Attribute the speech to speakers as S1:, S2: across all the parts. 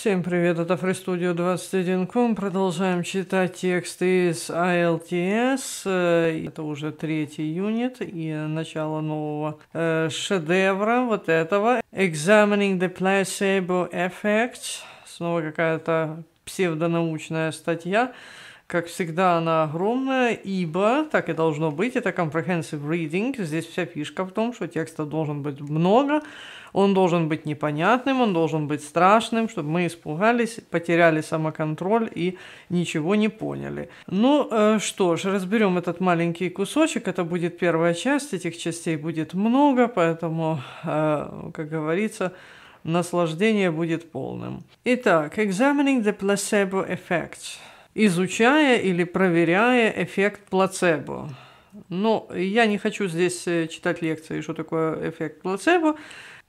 S1: Всем привет, это FreeStudio 21.com. Продолжаем читать тексты из ILTS. А э, это уже третий юнит и начало нового э, шедевра вот этого. Examining the placebo effect. Снова какая-то псевдонаучная статья. Как всегда, она огромная, ибо так и должно быть. Это comprehensive reading. Здесь вся фишка в том, что текста должен быть много. Он должен быть непонятным, он должен быть страшным, чтобы мы испугались, потеряли самоконтроль и ничего не поняли. Ну э, что ж, разберем этот маленький кусочек. Это будет первая часть, этих частей будет много, поэтому, э, как говорится, наслаждение будет полным. Итак, examining the placebo effect. Изучая или проверяя эффект плацебо. Но ну, я не хочу здесь э, читать лекции, что такое эффект плацебо.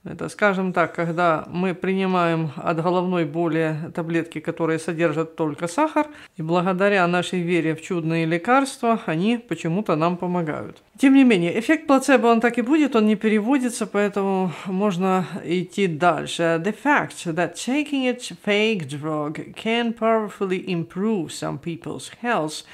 S1: Это, скажем так, когда мы принимаем от головной боли таблетки, которые содержат только сахар, и благодаря нашей вере в чудные лекарства они почему-то нам помогают. Тем не менее, эффект плацебо он так и будет, он не переводится, поэтому можно идти дальше. The fact that taking a fake drug can powerfully improve some people's health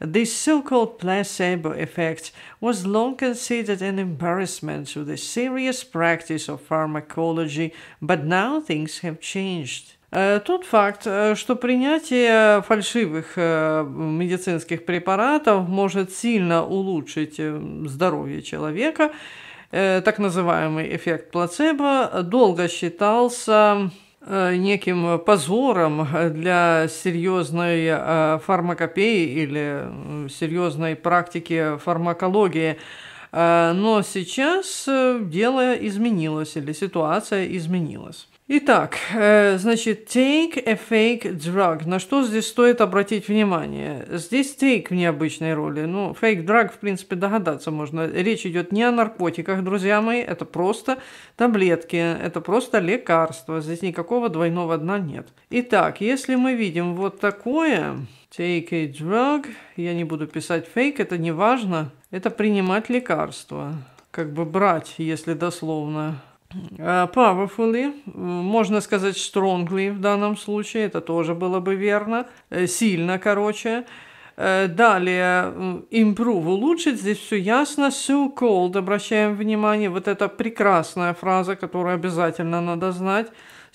S1: This so called placebo effect was long considered an embarrassment to the serious practice of pharmacology, but now things have changed. Э, тот факт, э, что принятие фальшивых э, медицинских препаратов может сильно улучшить здоровье человека, так называемый эффект плацебо, долго считался Э, неким позором для серьезной э, фармакопеи или серьезной практики фармакологии. Э, но сейчас дело изменилось или ситуация изменилась. Итак, э, значит, take a fake drug. На что здесь стоит обратить внимание? Здесь take в необычной роли. Ну, fake drug, в принципе, догадаться можно. Речь идет не о наркотиках, друзья мои. Это просто таблетки, это просто лекарство. Здесь никакого двойного дна нет. Итак, если мы видим вот такое, take a drug, я не буду писать fake, это не важно. Это принимать лекарство, Как бы брать, если дословно Э, powerfully, можно сказать strongly в данном случае, это тоже было бы верно, э, сильно, короче. Э, далее, improve, улучшить, здесь все ясно. So-called, обращаем внимание, вот эта прекрасная фраза, которую обязательно надо знать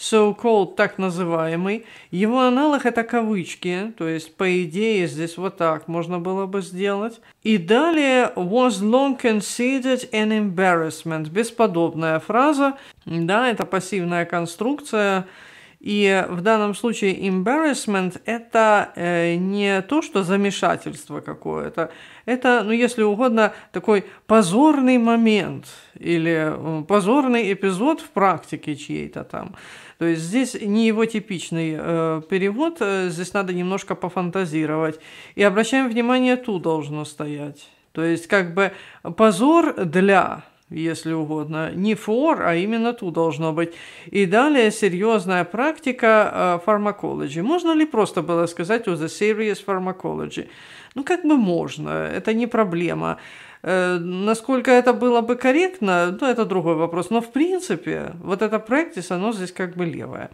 S1: so-called, так называемый. Его аналог – это кавычки, то есть, по идее, здесь вот так можно было бы сделать. И далее was long considered an embarrassment. Бесподобная фраза, да, это пассивная конструкция – и в данном случае embarrassment – это э, не то, что замешательство какое-то, это, ну, если угодно, такой позорный момент или э, позорный эпизод в практике чьей-то там. То есть здесь не его типичный э, перевод, э, здесь надо немножко пофантазировать. И обращаем внимание, ту должно стоять. То есть как бы позор для если угодно, не for, а именно to должно быть. И далее серьезная практика э, фармакологии. Можно ли просто было сказать у the serious pharmacology? Ну, как бы можно, это не проблема. Э, насколько это было бы корректно, ну, это другой вопрос. Но, в принципе, вот эта practice, оно здесь как бы левая.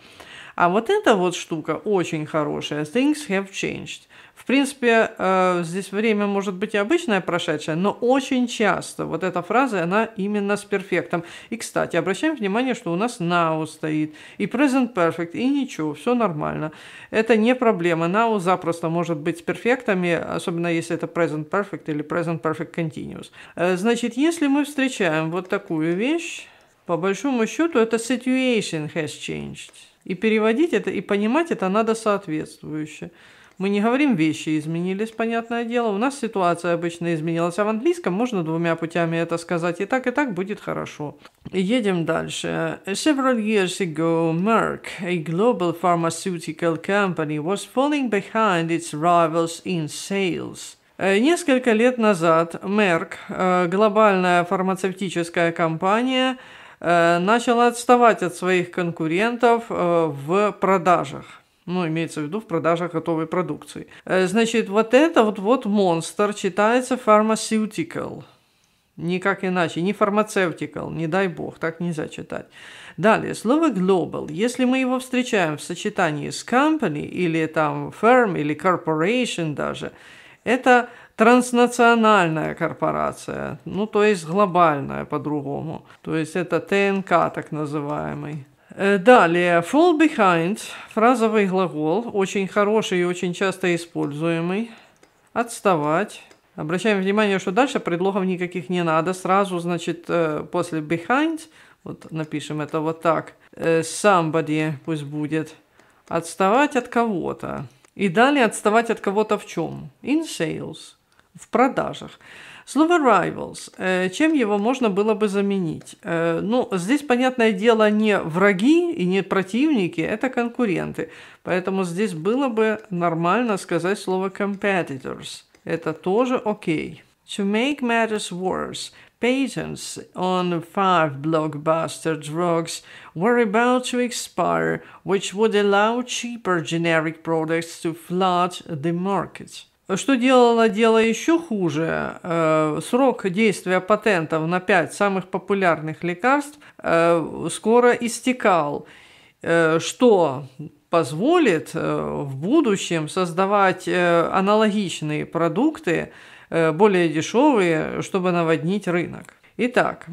S1: А вот эта вот штука очень хорошая. Things have changed принципе, э, здесь время может быть и обычное прошедшее, но очень часто вот эта фраза, она именно с перфектом. И, кстати, обращаем внимание, что у нас now стоит, и present perfect, и ничего, все нормально. Это не проблема. Now запросто может быть с перфектами, особенно если это present perfect или present perfect continuous. Э, значит, если мы встречаем вот такую вещь, по большому счету это situation has changed. И переводить это, и понимать это надо соответствующе. Мы не говорим «вещи изменились», понятное дело. У нас ситуация обычно изменилась. А в английском можно двумя путями это сказать. И так, и так будет хорошо. Едем дальше. Several years ago, Merck, a global pharmaceutical company, was falling behind its rivals in sales э, – Несколько лет назад Merck, э, глобальная фармацевтическая компания, э, начала отставать от своих конкурентов в продажах ну, имеется в виду в продажах готовой продукции. Э, значит, вот это вот, вот монстр читается pharmaceutical. Никак иначе, не фармацевтикал, не дай бог, так нельзя читать. Далее, слово global, если мы его встречаем в сочетании с company или там firm или corporation даже, это транснациональная корпорация, ну то есть глобальная по-другому. То есть это ТНК так называемый. Э, далее, fall behind, фразовый глагол, очень хороший и очень часто используемый. Отставать. Обращаем внимание, что дальше предлогов никаких не надо. Сразу, значит, э, после behind, вот напишем это вот так, э, somebody пусть будет. Отставать от кого-то. И далее отставать от кого-то в чем? In sales, в продажах. Слово rivals. Чем его можно было бы заменить? Ну, здесь, понятное дело, не враги и не противники, это конкуренты. Поэтому здесь было бы нормально сказать слово competitors. Это тоже окей. To make matters worse, patents on five blockbuster drugs were about to expire, which would allow cheaper generic products to flood the market. Что делало дело еще хуже, э, срок действия патентов на 5 самых популярных лекарств э, скоро истекал, э, что позволит в будущем создавать аналогичные продукты, более дешевые, чтобы наводнить рынок. Итак,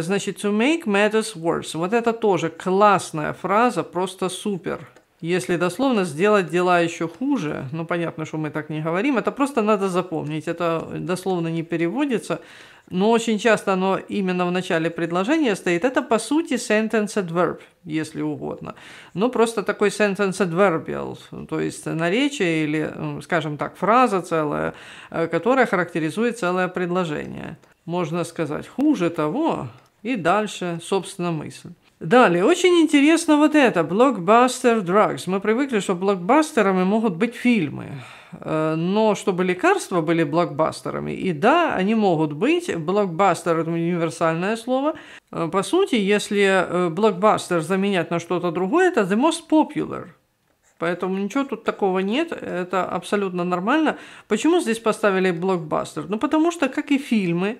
S1: значит, to make matters worse. Вот это тоже классная фраза, просто супер. Если дословно сделать дела еще хуже, ну понятно, что мы так не говорим, это просто надо запомнить, это дословно не переводится, но очень часто оно именно в начале предложения стоит. Это по сути sentence adverb, если угодно. Но ну, просто такой sentence adverbial, то есть наречие или, скажем так, фраза целая, э, которая характеризует целое предложение. Можно сказать хуже того и дальше, собственно, мысль. Далее, очень интересно вот это, блокбастер drugs. Мы привыкли, что блокбастерами могут быть фильмы, э, но чтобы лекарства были блокбастерами, и да, они могут быть, блокбастер – это универсальное слово. Э, по сути, если э, блокбастер заменять на что-то другое, это the most popular – Поэтому ничего тут такого нет, это абсолютно нормально. Почему здесь поставили блокбастер? Ну потому что, как и фильмы,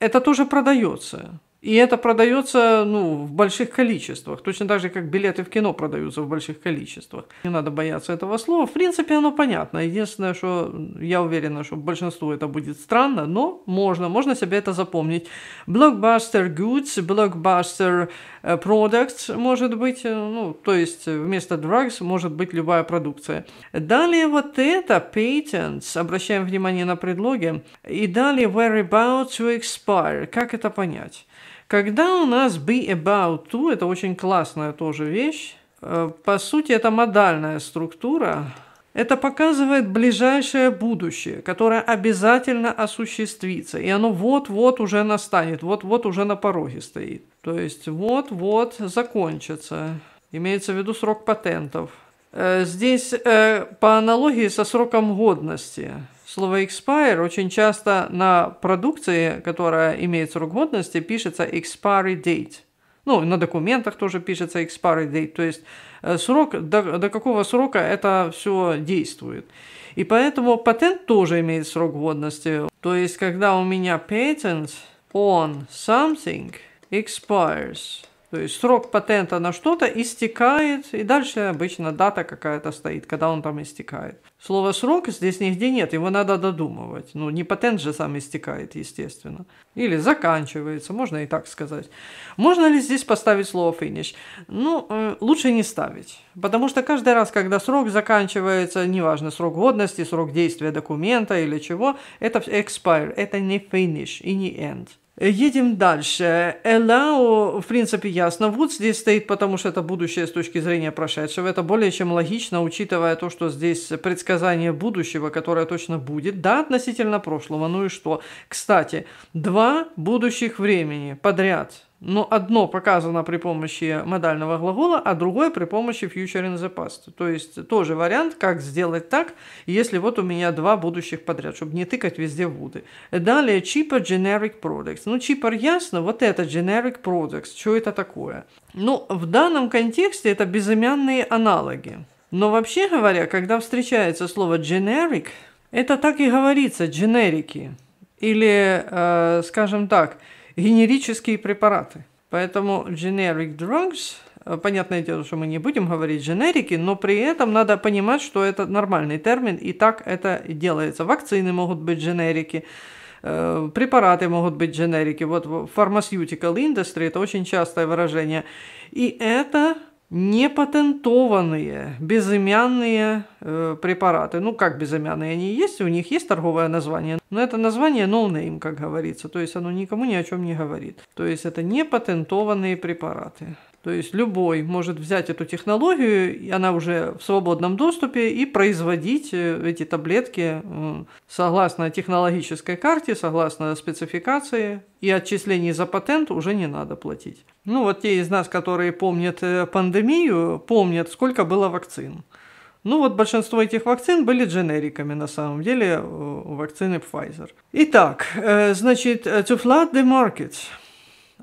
S1: это тоже продается. И это продается ну, в больших количествах. Точно так же, как билеты в кино продаются в больших количествах. Не надо бояться этого слова. В принципе, оно понятно. Единственное, что я уверена, что большинству это будет странно, но можно, можно себе это запомнить. Blockbuster Goods, Blockbuster э, Products, может быть, э, ну, то есть э, вместо drugs может быть любая продукция. Далее вот это, patents, обращаем внимание на предлоги. И далее where about to expire. Как это понять? Когда у нас be about to, это очень классная тоже вещь. Э, по сути, это модальная структура. Это показывает ближайшее будущее, которое обязательно осуществится. И оно вот-вот уже настанет, вот-вот уже на пороге стоит. То есть вот-вот закончится. Имеется в виду срок патентов. Э, здесь э, по аналогии со сроком годности. Слово expire очень часто на продукции, которая имеет срок годности, пишется expiry date. Ну, на документах тоже пишется expiry date. То есть э, срок, до, до какого срока это все действует. И поэтому патент тоже имеет срок годности. То есть, когда у меня patent on something expires – то есть срок патента на что-то истекает, и дальше обычно дата какая-то стоит, когда он там истекает. Слово «срок» здесь нигде нет, его надо додумывать. Ну, не патент же сам истекает, естественно. Или заканчивается, можно и так сказать. Можно ли здесь поставить слово "finish"? Ну, э, лучше не ставить. Потому что каждый раз, когда срок заканчивается, неважно, срок годности, срок действия документа или чего, это expire, это не finish и не end. Едем дальше. Элау, в принципе, ясно. Вуд здесь стоит, потому что это будущее с точки зрения прошедшего. Это более чем логично, учитывая то, что здесь предсказание будущего, которое точно будет. Да, относительно прошлого. Ну и что? Кстати, два будущих времени подряд но ну, одно показано при помощи модального глагола, а другое при помощи future in the past. То есть тоже вариант, как сделать так, если вот у меня два будущих подряд, чтобы не тыкать везде вуды. Далее cheaper generic products. Ну, cheaper ясно, вот это generic products, что это такое? Ну, в данном контексте это безымянные аналоги. Но вообще говоря, когда встречается слово generic, это так и говорится, генерики. Или, э, скажем так, генерические препараты. Поэтому generic drugs э, Понятное дело, что мы не будем говорить генерики, но при этом надо понимать, что это нормальный термин, и так это делается. Вакцины могут быть генерики, э, препараты могут быть генерики, Вот в pharmaceutical industry – это очень частое выражение. И это непатентованные безымянные э, препараты. Ну, как безымянные они есть, у них есть торговое название, но это название no name, как говорится, то есть оно никому ни о чем не говорит. То есть это непатентованные препараты. То есть любой может взять эту технологию, и она уже в свободном доступе, и производить э, эти таблетки согласно технологической карте, согласно спецификации, и отчислений за патент уже не надо платить. Ну вот те из нас, которые помнят э, пандемию, помнят, сколько было вакцин. Ну вот большинство этих вакцин были дженериками на самом деле, э, вакцины Pfizer. Итак, значит, to flood the market –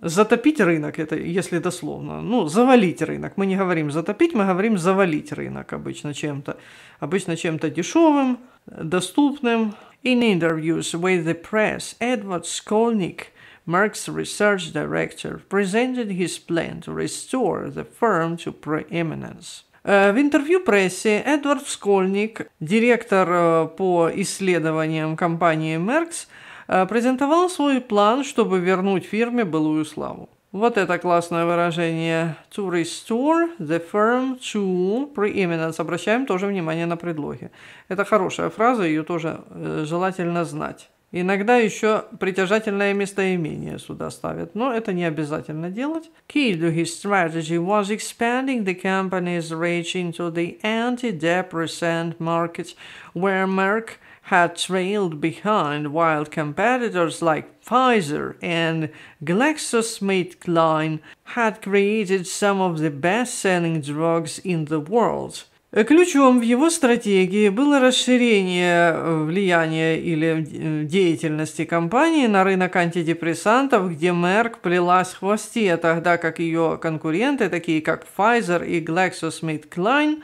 S1: Затопить рынок, это если дословно, ну, завалить рынок. Мы не говорим затопить, мы говорим завалить рынок обычно чем-то. Обычно чем-то дешевым, доступным. In interviews with the press, Edward Skolnick, Merck's research director, presented his plan to restore the firm to preeminence. Э, в интервью прессе Эдвард Скольник, директор э, по исследованиям компании Merck's, Э, презентовал свой план, чтобы вернуть фирме былую славу. Вот это классное выражение to restore the firm to preeminence. Обращаем тоже внимание на предлоги. Это хорошая фраза, ее тоже э, желательно знать. Иногда еще притяжательное местоимение сюда ставят, но это не обязательно делать. Key to his strategy was expanding the company's reach into the antidepressant market, where Merck had trailed behind while competitors like Pfizer and GlaxoSmithKline had created some of the best-selling drugs in the world. Э, ключом в его стратегии было расширение э, влияния или э, деятельности компании на рынок антидепрессантов, где Merck плелась в хвосте, тогда как ее конкуренты, такие как Pfizer и GlaxoSmithKline,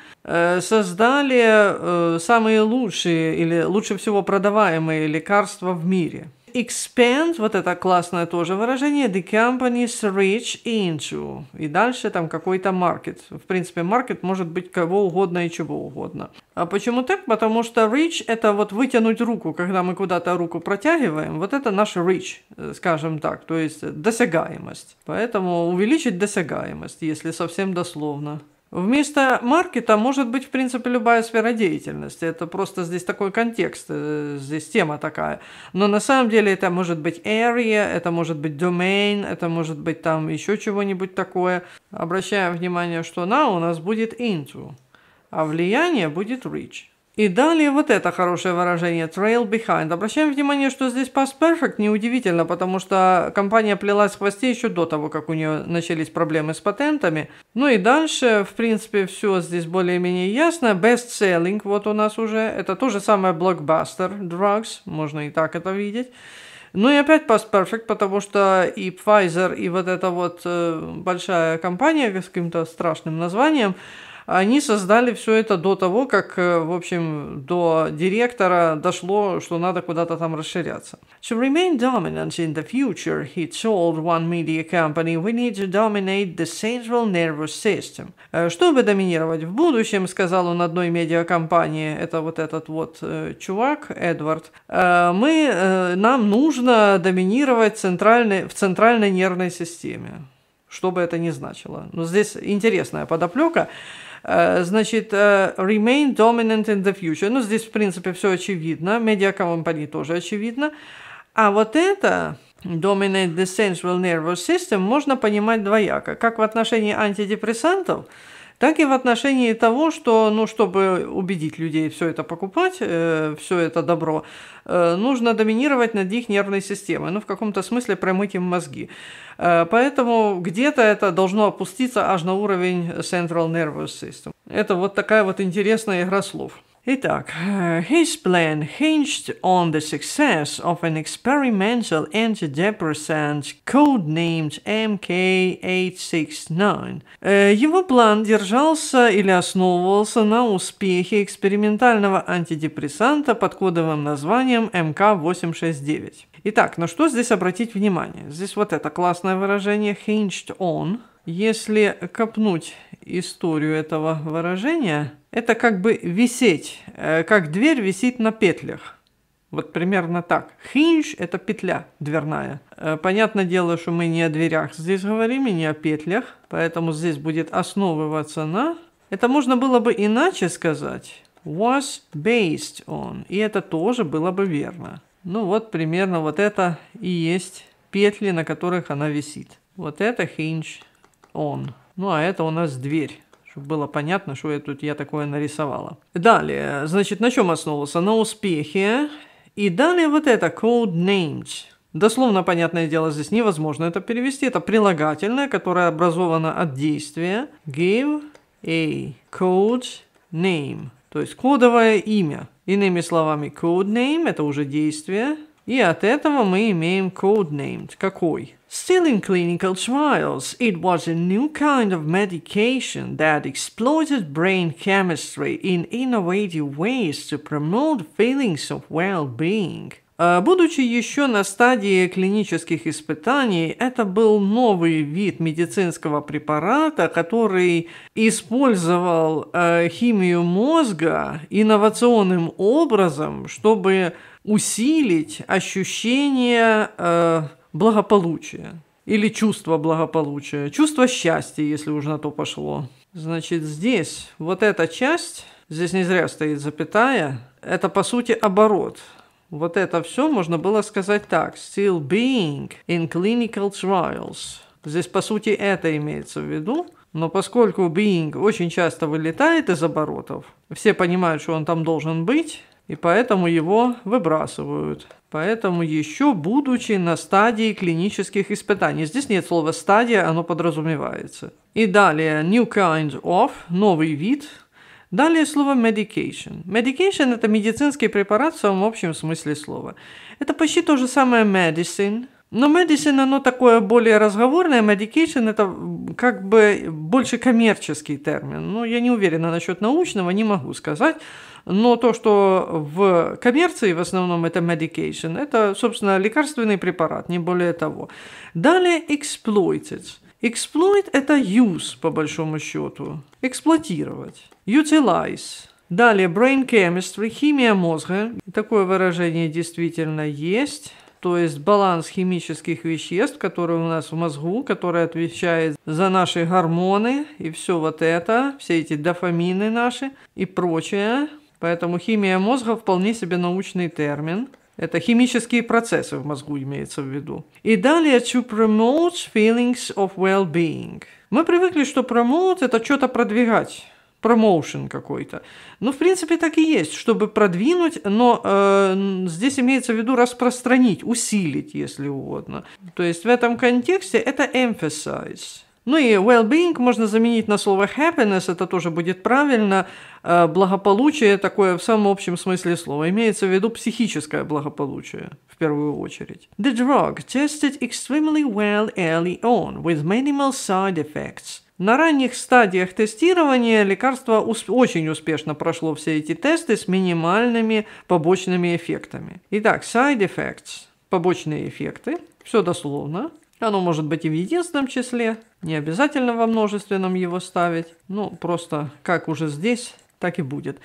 S1: создали самые лучшие или лучше всего продаваемые лекарства в мире – expand, вот это классное тоже выражение, the company's reach into. И дальше там какой-то market. В принципе, market может быть кого угодно и чего угодно. А почему так? Потому что reach – это вот вытянуть руку, когда мы куда-то руку протягиваем. Вот это наш reach, э, скажем так, то есть досягаемость. Поэтому увеличить досягаемость, если совсем дословно. Вместо маркета может быть, в принципе, любая сфера деятельности. Это просто здесь такой контекст, э, здесь тема такая. Но на самом деле это может быть area, это может быть domain, это может быть там еще чего-нибудь такое. Обращаем внимание, что на у нас будет into, а влияние будет reach. И далее вот это хорошее выражение trail behind. Обращаем внимание, что здесь past perfect неудивительно, потому что компания плелась в хвосте еще до того, как у нее начались проблемы с патентами. Ну и дальше, в принципе, все здесь более-менее ясно. Best selling вот у нас уже. Это то же самое blockbuster drugs, можно и так это видеть. Ну и опять Past Perfect, потому что и Pfizer, и вот эта вот э, большая компания с каким-то страшным названием, они создали все это до того, как, э, в общем, до директора дошло, что надо куда-то там расширяться. To remain dominant in the future, he told one media company, we need to dominate the central nervous system. Э, чтобы доминировать в будущем, сказал он одной медиакомпании, это вот этот вот э, чувак, Эдвард, мы, нам нужно доминировать центральной, в центральной нервной системе что бы это ни значило. Но здесь интересная подоплека. Э, значит, э, remain dominant in the future. Ну, здесь, в принципе, все очевидно. Media company тоже очевидно. А вот это, dominate the central nervous system, можно понимать двояко. Как в отношении антидепрессантов – так и в отношении того, что, ну, чтобы убедить людей все это покупать, э, все это добро, э, нужно доминировать над их нервной системой, ну, в каком-то смысле промыть им мозги. Э, поэтому где-то это должно опуститься аж на уровень Central Nervous System. Это вот такая вот интересная игра слов. Итак, uh, his plan hinged on the success of an experimental antidepressant codenamed MK869. Э, его план держался или основывался на успехе экспериментального антидепрессанта под кодовым названием МК869. Итак, на что здесь обратить внимание? Здесь вот это классное выражение hinged on – если копнуть историю этого выражения, это как бы висеть, э, как дверь висит на петлях. Вот примерно так. Хинж – это петля дверная. Э, понятное дело, что мы не о дверях здесь говорим и не о петлях, поэтому здесь будет основываться на. Это можно было бы иначе сказать. Was based on. И это тоже было бы верно. Ну вот примерно вот это и есть петли, на которых она висит. Вот это хинж он. Ну а это у нас дверь. Чтобы было понятно, что я тут я такое нарисовала. Далее, значит, на чем основывался? На успехе. И далее вот это code names. Дословно, понятное дело, здесь невозможно это перевести. Это прилагательное, которое образовано от действия give a code name. То есть кодовое имя. Иными словами, code name – это уже действие – и от этого мы имеем codenamed. Какой? Still in clinical trials, it was a new kind of medication that exploited brain chemistry in innovative ways to promote feelings of well-being. А, будучи еще на стадии клинических испытаний, это был новый вид медицинского препарата, который использовал э, химию мозга инновационным образом, чтобы усилить ощущение э, благополучия или чувство благополучия, чувство счастья, если уж на то пошло. Значит, здесь вот эта часть, здесь не зря стоит запятая, это по сути оборот. Вот это все можно было сказать так. Still being in clinical trials. Здесь по сути это имеется в виду. Но поскольку being очень часто вылетает из оборотов, все понимают, что он там должен быть, и поэтому его выбрасывают. Поэтому еще будучи на стадии клинических испытаний. Здесь нет слова «стадия», оно подразумевается. И далее «new kind of» – новый вид. Далее слово «medication». Medication – это медицинский препарат в самом общем смысле слова. Это почти то же самое «medicine», но medicine, оно такое более разговорное, medication это как бы больше коммерческий термин. Но ну, я не уверена насчет научного, не могу сказать. Но то, что в коммерции в основном это medication, это, собственно, лекарственный препарат, не более того. Далее exploited. Exploit – это use, по большому счету. Эксплуатировать. Utilize. Далее brain chemistry, химия мозга. Такое выражение действительно есть то есть баланс химических веществ, которые у нас в мозгу, которые отвечают за наши гормоны и все вот это, все эти дофамины наши и прочее. Поэтому химия мозга вполне себе научный термин. Это химические процессы в мозгу имеется в виду. И далее to promote feelings of well-being. Мы привыкли, что promote – это что-то продвигать промоушен какой-то. Ну, в принципе, так и есть, чтобы продвинуть, но э, здесь имеется в виду распространить, усилить, если угодно. То есть в этом контексте это emphasize. Ну и well-being можно заменить на слово happiness, это тоже будет правильно. Э, благополучие такое в самом общем смысле слова. Имеется в виду психическое благополучие в первую очередь. The drug tested extremely well early on with minimal side effects. На ранних стадиях тестирования лекарство усп- очень успешно прошло все эти тесты с минимальными побочными эффектами. Итак, side effects – побочные эффекты, все дословно – оно может быть и в единственном числе, не обязательно во множественном его ставить. Ну, просто как уже здесь, так и будет.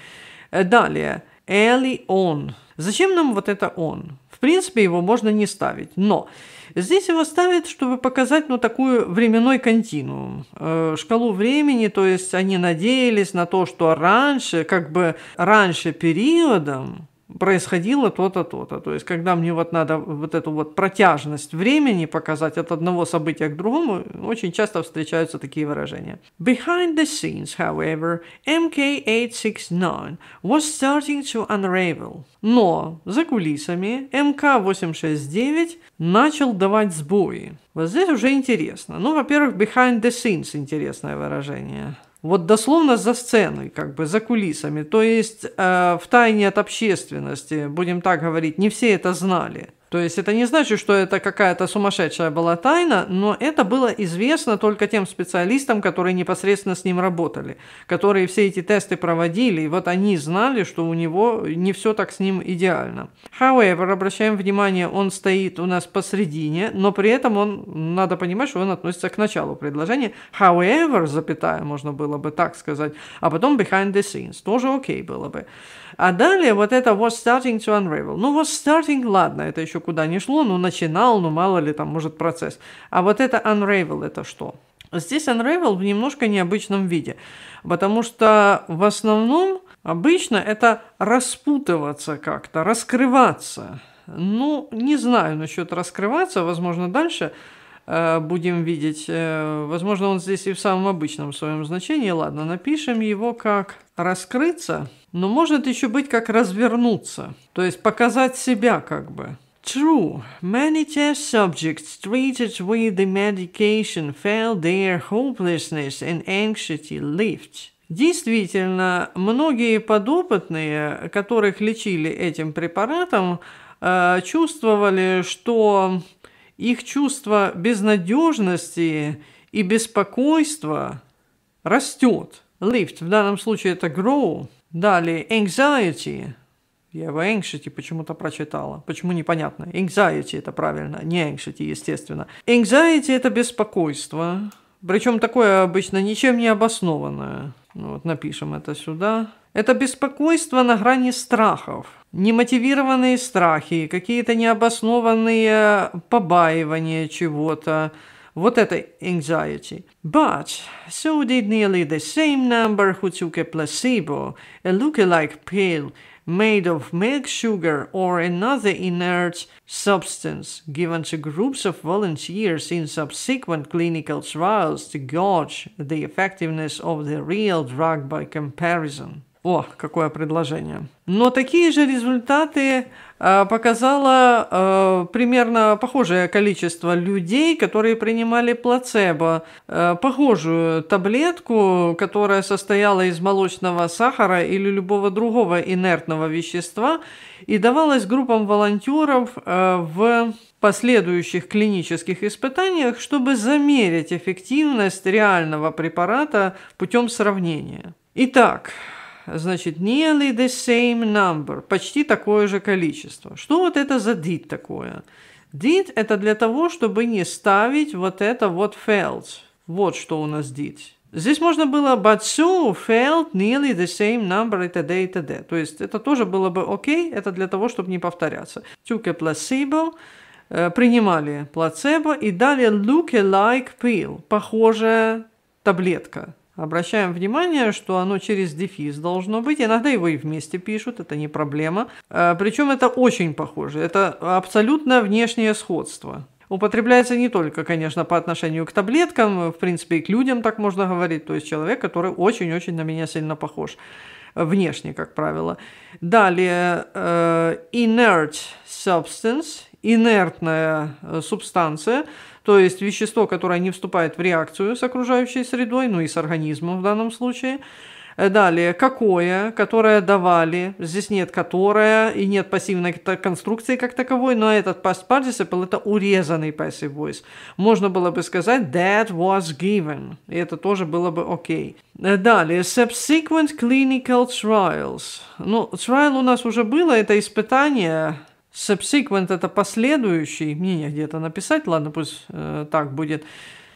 S1: Э, далее. эли он. Зачем нам вот это он? В принципе, его можно не ставить, но здесь его ставят, чтобы показать ну, такую временной континуум, э, шкалу времени, то есть они надеялись на то, что раньше, как бы раньше периодом, происходило то-то, то-то. То есть, когда мне вот надо вот эту вот протяжность времени показать от одного события к другому, очень часто встречаются такие выражения. Behind the scenes, however, MK869 was starting to unravel. Но за кулисами МК-869 начал давать сбои. Вот здесь уже интересно. Ну, во-первых, behind the scenes интересное выражение вот дословно за сценой, как бы за кулисами, то есть э, в тайне от общественности, будем так говорить, не все это знали – то есть это не значит, что это какая-то сумасшедшая была тайна, но это было известно только тем специалистам, которые непосредственно с ним работали, которые все эти тесты проводили, и вот они знали, что у него не все так с ним идеально. However, обращаем внимание, он стоит у нас посредине, но при этом он, надо понимать, что он относится к началу предложения. However, запятая, можно было бы так сказать, а потом behind the scenes, тоже окей okay было бы. А далее вот это was starting to unravel. Ну, was starting, ладно, это еще куда не шло, ну, начинал, ну, мало ли там, может, процесс. А вот это unravel, это что? Здесь unravel в немножко необычном виде, потому что в основном обычно это распутываться как-то, раскрываться. Ну, не знаю насчет раскрываться, возможно, дальше э, будем видеть. Э, возможно, он здесь и в самом обычном своем значении. Ладно, напишем его как раскрыться. Но может еще быть как развернуться, то есть показать себя как бы. True, many test subjects treated with the medication felt their hopelessness and anxiety lift. Действительно, многие подопытные, которых лечили этим препаратом, э, чувствовали, что их чувство безнадежности и беспокойства растет. Lift, в данном случае это grow, Далее, anxiety. Я его anxiety почему-то прочитала. Почему непонятно. Anxiety это правильно, не anxiety, естественно. Anxiety это беспокойство. Причем такое обычно ничем не обоснованное. Ну вот напишем это сюда. Это беспокойство на грани страхов. Немотивированные страхи, какие-то необоснованные побаивания чего-то what at anxiety. But so did nearly the same number who took a placebo, a look-alike pill made of milk sugar or another inert substance given to groups of volunteers in subsequent clinical trials to gauge the effectiveness of the real drug by comparison. О, какое предложение. Но такие же результаты э, показало э, примерно похожее количество людей, которые принимали плацебо, э, похожую таблетку, которая состояла из молочного сахара или любого другого инертного вещества и давалась группам волонтеров э, в последующих клинических испытаниях, чтобы замерить эффективность реального препарата путем сравнения. Итак, значит, nearly the same number, почти такое же количество. Что вот это за did такое? Did – это для того, чтобы не ставить вот это вот felt. Вот что у нас did. Здесь можно было but Sue failed nearly the same number и т.д. и т.д. То есть это тоже было бы окей, okay, это для того, чтобы не повторяться. Took a placebo, э, принимали плацебо и далее look-alike pill, похожая таблетка. Обращаем внимание, что оно через дефис должно быть. Иногда его и вместе пишут, это не проблема. Э, Причем это очень похоже. Это абсолютно внешнее сходство употребляется не только, конечно, по отношению к таблеткам, в принципе, и к людям так можно говорить, то есть человек, который очень-очень на меня сильно похож внешне, как правило. Далее, э, inert substance, инертная э, субстанция, то есть вещество, которое не вступает в реакцию с окружающей средой, ну и с организмом в данном случае. Э, далее, какое, которое давали, здесь нет которое и нет пассивной конструкции как таковой, но этот past participle это урезанный passive voice. Можно было бы сказать that was given, и это тоже было бы окей. Okay. Э, далее, subsequent clinical trials. Ну, trial у нас уже было, это испытание, Subsequent – это последующий, мне где-то написать, ладно, пусть э, так будет.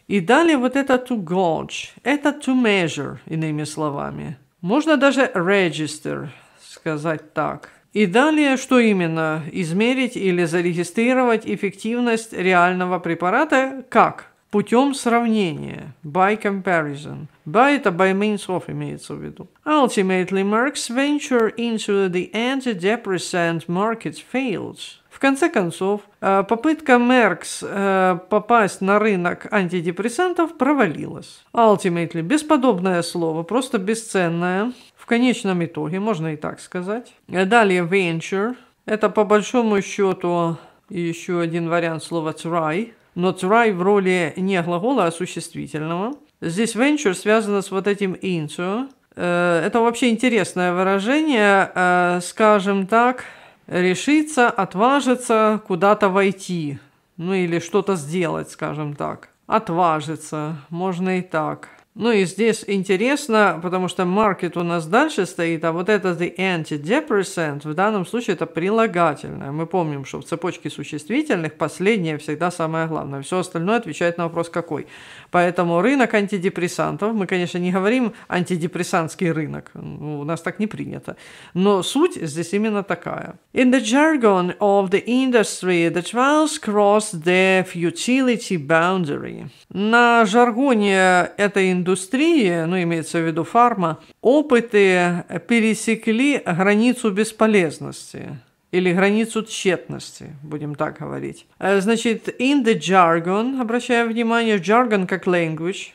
S1: И далее вот это to gauge, это to measure, иными словами. Можно даже register сказать так. И далее, что именно? Измерить или зарегистрировать эффективность реального препарата? Как? путем сравнения, by comparison. By это by means of имеется в виду. Ultimately, Marx's venture into the antidepressant market fails. В конце концов, э, попытка Меркс э, попасть на рынок антидепрессантов провалилась. Ultimately, бесподобное слово, просто бесценное. В конечном итоге, можно и так сказать. Далее venture. Это по большому счету еще один вариант слова try, но цурай в роли не глагола, а существительного. Здесь venture связано с вот этим into. Э, это вообще интересное выражение, э, скажем так, решиться, отважиться, куда-то войти, ну или что-то сделать, скажем так. Отважиться, можно и так. Ну и здесь интересно, потому что market у нас дальше стоит, а вот этот the antidepressant в данном случае это прилагательное. Мы помним, что в цепочке существительных последнее всегда самое главное. Все остальное отвечает на вопрос какой. Поэтому рынок антидепрессантов, мы, конечно, не говорим антидепрессантский рынок, ну, у нас так не принято, но суть здесь именно такая. In the jargon of the industry, the trials crossed the futility boundary. На жаргоне этой индустрии индустрии, ну имеется в виду фарма, опыты пересекли границу бесполезности или границу тщетности, будем так говорить. Э, значит, in the jargon, обращая внимание, jargon как language,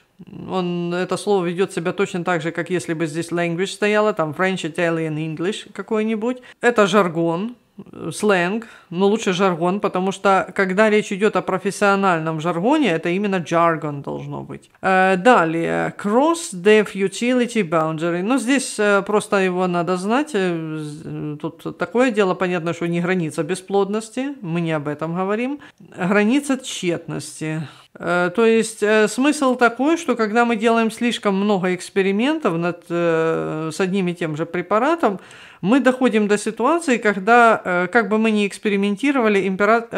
S1: он, это слово ведет себя точно так же, как если бы здесь language стояло, там French, Italian, English какой-нибудь. Это жаргон, сленг, но лучше жаргон, потому что когда речь идет о профессиональном жаргоне, это именно жаргон должно быть. Э, далее, cross dev utility boundary. Ну, здесь э, просто его надо знать. Э, тут такое дело, понятно, что не граница бесплодности, мы не об этом говорим. Граница тщетности. Э, то есть э, смысл такой, что когда мы делаем слишком много экспериментов над, э, с одним и тем же препаратом, мы доходим до ситуации, когда, как бы мы ни экспериментировали,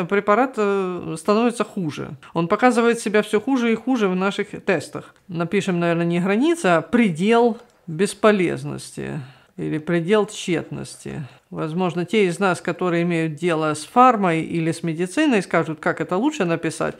S1: препарат становится хуже. Он показывает себя все хуже и хуже в наших тестах. Напишем, наверное, не граница, а предел бесполезности или предел тщетности. Возможно, те из нас, которые имеют дело с фармой или с медициной, скажут, как это лучше написать.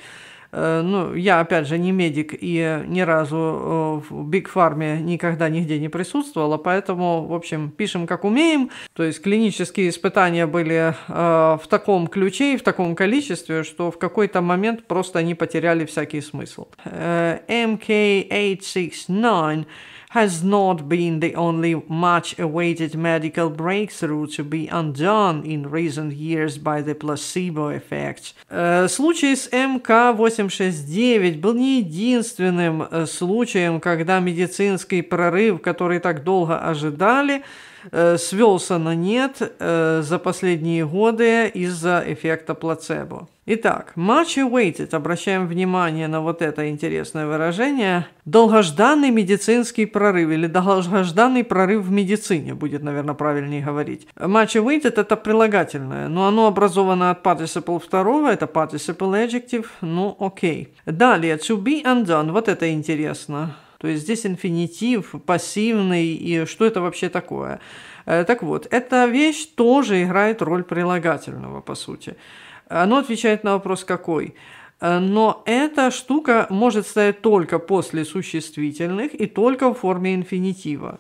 S1: Э, ну, я, опять же, не медик и ни разу э, в Биг Фарме никогда нигде не присутствовала, поэтому, в общем, пишем как умеем. То есть клинические испытания были э, в таком ключе и в таком количестве, что в какой-то момент просто они потеряли всякий смысл. MK869 has not been the only much awaited medical breakthrough to be undone in recent years by the placebo effect. Случай с МК-869 был не единственным случаем, когда медицинский прорыв, который так долго ожидали, Э, свелся на нет э, за последние годы из-за эффекта плацебо. Итак, much awaited, обращаем внимание на вот это интересное выражение, долгожданный медицинский прорыв или долгожданный прорыв в медицине, будет, наверное, правильнее говорить. Much awaited – это прилагательное, но оно образовано от participle второго, это participle adjective, ну окей. Далее, to be undone, вот это интересно. То есть здесь инфинитив пассивный, и что это вообще такое? Э, так вот, эта вещь тоже играет роль прилагательного, по сути. Оно отвечает на вопрос какой? Э, но эта штука может стоять только после существительных и только в форме инфинитива.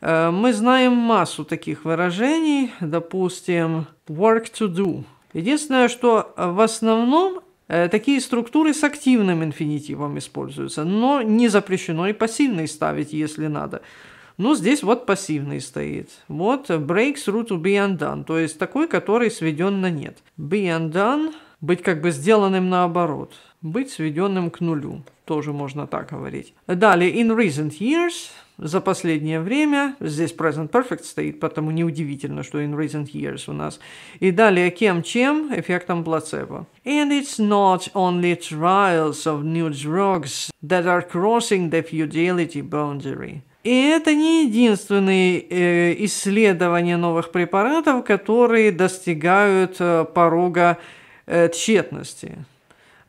S1: Э, мы знаем массу таких выражений, допустим, work to do. Единственное, что в основном Э, такие структуры с активным инфинитивом используются, но не запрещено и пассивный ставить, если надо. Но ну, здесь вот пассивный стоит. Вот breaks root to be undone, то есть такой, который сведен на нет. Be undone – быть как бы сделанным наоборот, быть сведенным к нулю. Тоже можно так говорить. Далее, in recent years – за последнее время. Здесь present perfect стоит, потому неудивительно, что in recent years у нас. И далее кем-чем, эффектом плацебо. And it's not only trials of new drugs that are crossing the feudality boundary. И это не единственные э, исследования новых препаратов, которые достигают э, порога э, тщетности.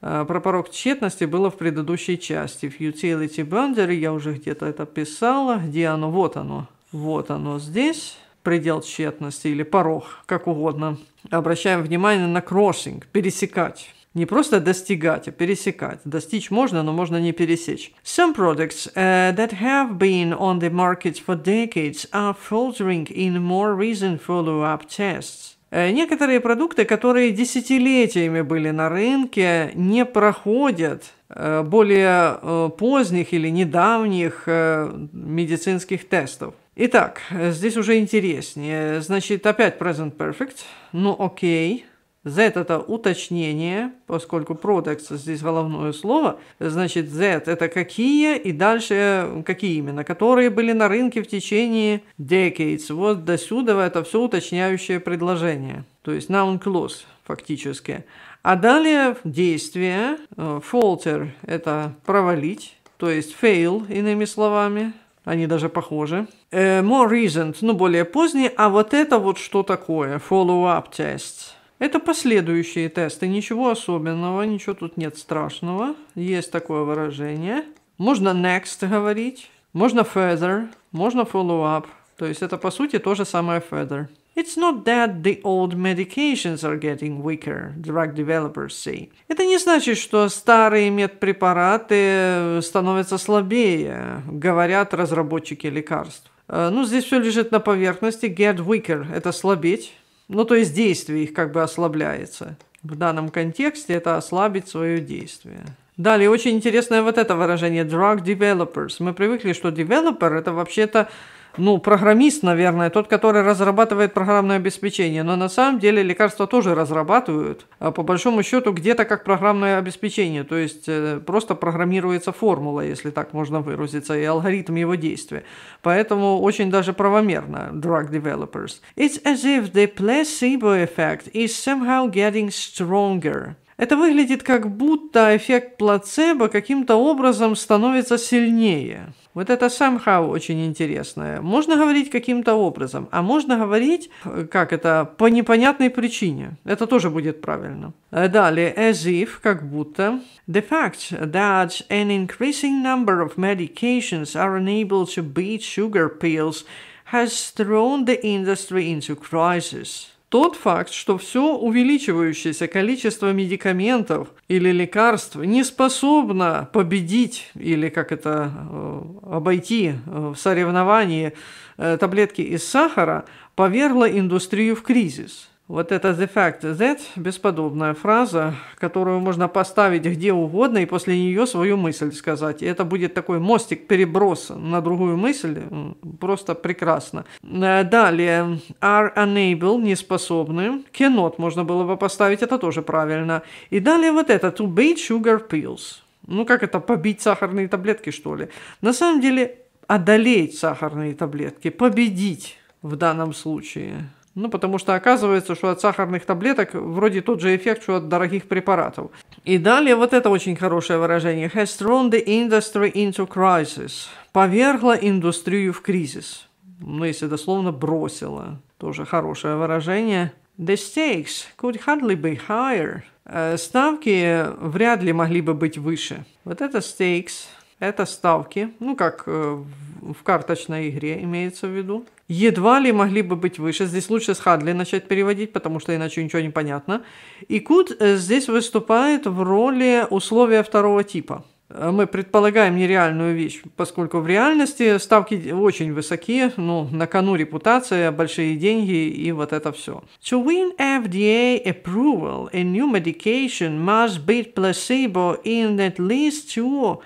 S1: Э, про порог тщетности было в предыдущей части. В Utility Boundary я уже где-то это писала. Где оно? Вот оно. Вот оно здесь. Предел тщетности или порог, как угодно. Обращаем внимание на кроссинг, пересекать. Не просто достигать, а пересекать. Достичь можно, но можно не пересечь. Some products uh, that have been on the market for decades are faltering in more recent follow-up tests. Э, некоторые продукты, которые десятилетиями были на рынке, не проходят э, более э, поздних или недавних медицинских тестов. Итак, здесь уже интереснее. Значит, опять present perfect. Ну окей. Z это уточнение, поскольку продекс здесь головное слово, значит Z это какие и дальше какие именно, которые были на рынке в течение decades. Вот до сюда это все уточняющее предложение, то есть noun clause фактически. А далее действие, э, falter – это провалить, то есть fail, иными словами, они даже похожи. Э, more recent, ну более поздний, а вот это вот что такое? Follow-up test – это последующие тесты, ничего особенного, ничего тут нет страшного. Есть такое выражение. Можно next говорить, можно further, можно follow-up. То есть это по сути то же самое further. It's not that the old medications are getting weaker, drug developers say. Это не значит, что старые медпрепараты становятся слабее, говорят разработчики лекарств. Э, ну, здесь все лежит на поверхности. Get weaker – это слабеть. Ну, то есть действие их как бы ослабляется. В данном контексте это ослабить свое действие. Далее, очень интересное вот это выражение drug developers. Мы привыкли, что developer это вообще-то ну, программист, наверное, тот, который разрабатывает программное обеспечение. Но на самом деле лекарства тоже разрабатывают, а по большому счету, где-то как программное обеспечение. То есть э, просто программируется формула, если так можно выразиться, и алгоритм его действия. Поэтому очень даже правомерно drug developers. It's as if the placebo effect is somehow getting stronger. Это выглядит как будто эффект плацебо каким-то образом становится сильнее. Вот это somehow очень интересное. Можно говорить каким-то образом, а можно говорить, э, как это, по непонятной причине. Это тоже будет правильно. Э, далее, as if, как будто. The fact that an increasing number of medications are unable to beat sugar pills has thrown the industry into crisis. Тот факт, что все увеличивающееся количество медикаментов или лекарств не способно победить или как это э, обойти э, в соревновании э, таблетки из сахара, повергло индустрию в кризис. Вот это the fact that – бесподобная фраза, которую можно поставить где угодно и после нее свою мысль сказать. И это будет такой мостик переброс на другую мысль. Просто прекрасно. Э, далее. Are unable – неспособны. Cannot можно было бы поставить, это тоже правильно. И далее вот это. To beat sugar pills. Ну как это, побить сахарные таблетки, что ли? На самом деле, одолеть сахарные таблетки, победить в данном случае. Ну, потому что оказывается, что от сахарных таблеток вроде тот же эффект, что от дорогих препаратов. И далее вот это очень хорошее выражение. Has thrown the industry into crisis. Повергла индустрию в кризис. Ну, если дословно, бросила. Тоже хорошее выражение. The stakes could hardly be higher. Э, ставки вряд ли могли бы быть выше. Вот это stakes, это ставки, ну как э, в карточной игре имеется в виду едва ли могли бы быть выше. Здесь лучше с Хадли начать переводить, потому что иначе ничего не понятно. И Кут э, здесь выступает в роли условия второго типа. Э, мы предполагаем нереальную вещь, поскольку в реальности ставки очень высокие. ну, на кону репутация, большие деньги и вот это все. To win FDA approval, a new medication must beat placebo in at least two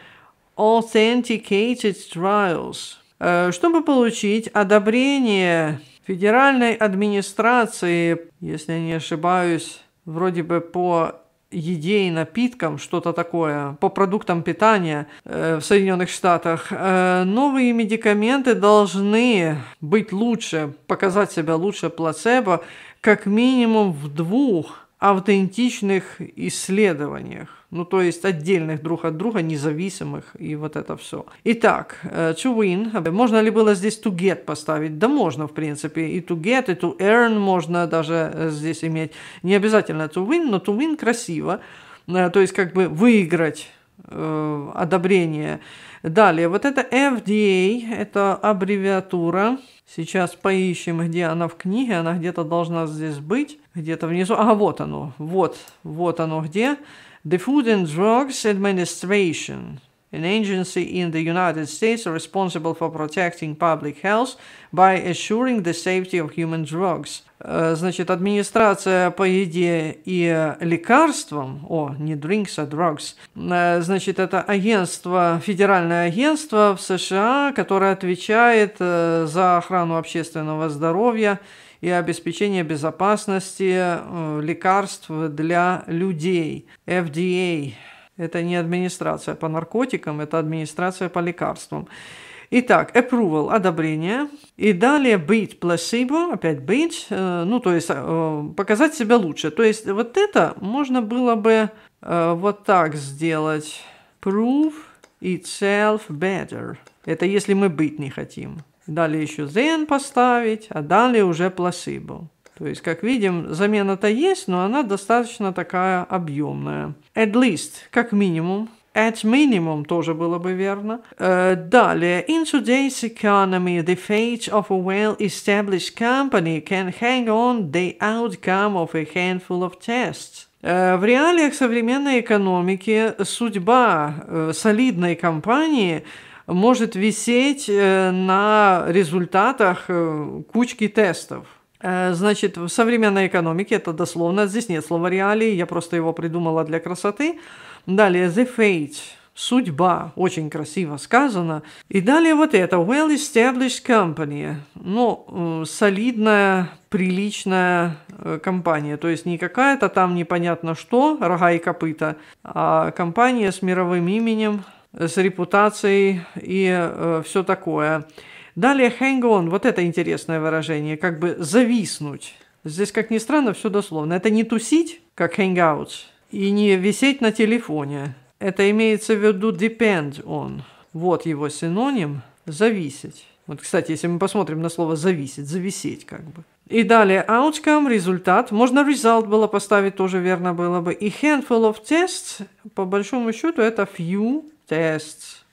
S1: authenticated trials – Э, чтобы получить одобрение федеральной администрации, если я не ошибаюсь, вроде бы по еде и напиткам, что-то такое, по продуктам питания э, в Соединенных Штатах, э, новые медикаменты должны быть лучше, показать себя лучше плацебо, как минимум в двух аутентичных исследованиях ну то есть отдельных друг от друга, независимых и вот это все. Итак, э, to win. Можно ли было здесь to get поставить? Да можно, в принципе. И to get, и to earn можно даже э, здесь иметь. Не обязательно to win, но to win красиво. Э, то есть как бы выиграть одобрение. Далее, вот это FDA, это аббревиатура. Сейчас поищем, где она в книге, она где-то должна здесь быть, где-то внизу. А, вот оно, вот, вот оно где. The Food and Drugs Administration, an agency in the United States responsible for protecting public health by assuring the safety of human drugs. Значит, администрация по еде и лекарствам, о, не drinks, а drugs, значит, это агентство, федеральное агентство в США, которое отвечает за охрану общественного здоровья и обеспечение безопасности э, лекарств для людей. FDA. Это не администрация по наркотикам, это администрация по лекарствам. Итак, approval – одобрение. И далее beat placebo, опять beat, э, ну, то есть э, показать себя лучше. То есть вот это можно было бы вот так сделать. Prove itself better. Это если мы быть не хотим. Далее еще Zen поставить, а далее уже плацебо. То есть, как видим, замена-то есть, но она достаточно такая объемная. At least, как минимум. At minimum тоже было бы верно. Uh, далее. In today's economy, the fate of a well-established company can hang on the outcome of a handful of tests. Э, в реалиях современной экономики судьба э, солидной компании – может висеть э, на результатах э, кучки тестов. Э, значит, в современной экономике это дословно, здесь нет слова реалии, я просто его придумала для красоты. Далее, the fate, судьба, очень красиво сказано. И далее вот это, well-established company, ну, солидная, приличная компания, то есть не какая-то там непонятно что, рога и копыта, а компания с мировым именем – с репутацией и э, все такое. Далее hang on, вот это интересное выражение, как бы зависнуть. Здесь, как ни странно, все дословно. Это не тусить, как hangouts, и не висеть на телефоне. Это имеется в виду depend on. Вот его синоним – зависеть. Вот, кстати, если мы посмотрим на слово «зависеть», «зависеть» как бы. И далее outcome, результат. Можно result было поставить, тоже верно было бы. И handful of tests, по большому счету, это few tests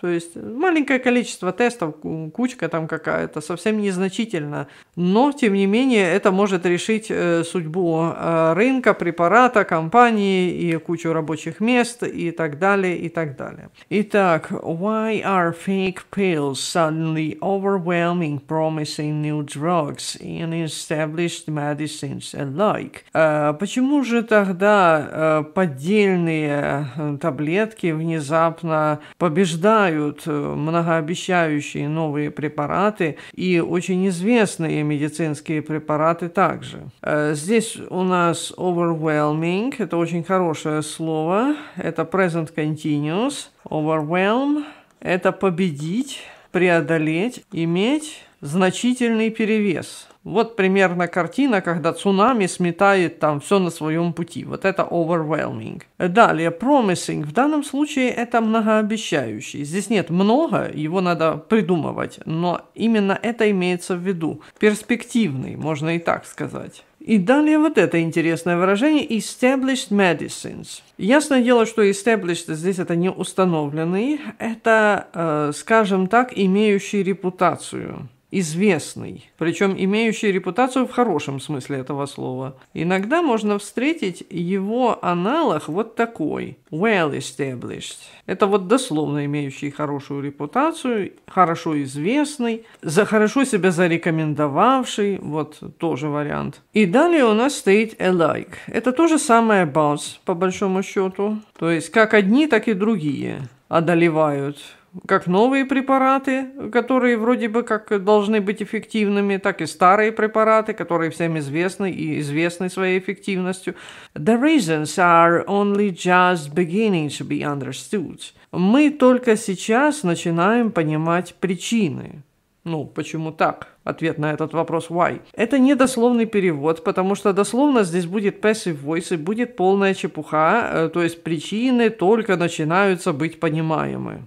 S1: То есть маленькое количество тестов, кучка там какая-то, совсем незначительно. Но, тем не менее, это может решить э, судьбу э, рынка, препарата, компании и кучу рабочих мест и так далее, и так далее. Итак, why are fake pills suddenly overwhelming promising new drugs in established medicines alike? Э, почему же тогда поддельные таблетки внезапно побеждают принимают э, многообещающие новые препараты и очень известные медицинские препараты также. Э, здесь у нас overwhelming, это очень хорошее слово, это present continuous, overwhelm, это победить, преодолеть, иметь значительный перевес – вот примерно картина, когда цунами сметает там все на своем пути. Вот это overwhelming. Далее, promising. В данном случае это многообещающий. Здесь нет много, его надо придумывать, но именно это имеется в виду. Перспективный, можно и так сказать. И далее вот это интересное выражение established medicines. Ясное дело, что established здесь это не установленный, это, э, скажем так, имеющий репутацию известный, причем имеющий репутацию в хорошем смысле этого слова. Иногда можно встретить его аналог вот такой – well established. Это вот дословно имеющий хорошую репутацию, хорошо известный, за хорошо себя зарекомендовавший, вот тоже вариант. И далее у нас стоит alike. Это то же самое about, по большому счету, то есть как одни, так и другие одолевают как новые препараты, которые вроде бы как должны быть эффективными, так и старые препараты, которые всем известны и известны своей эффективностью. The reasons are only just beginning to be understood. Мы только сейчас начинаем понимать причины. Ну, почему так? Ответ на этот вопрос why. Это не дословный перевод, потому что дословно здесь будет passive voice и будет полная чепуха, э, то есть причины только начинаются быть понимаемы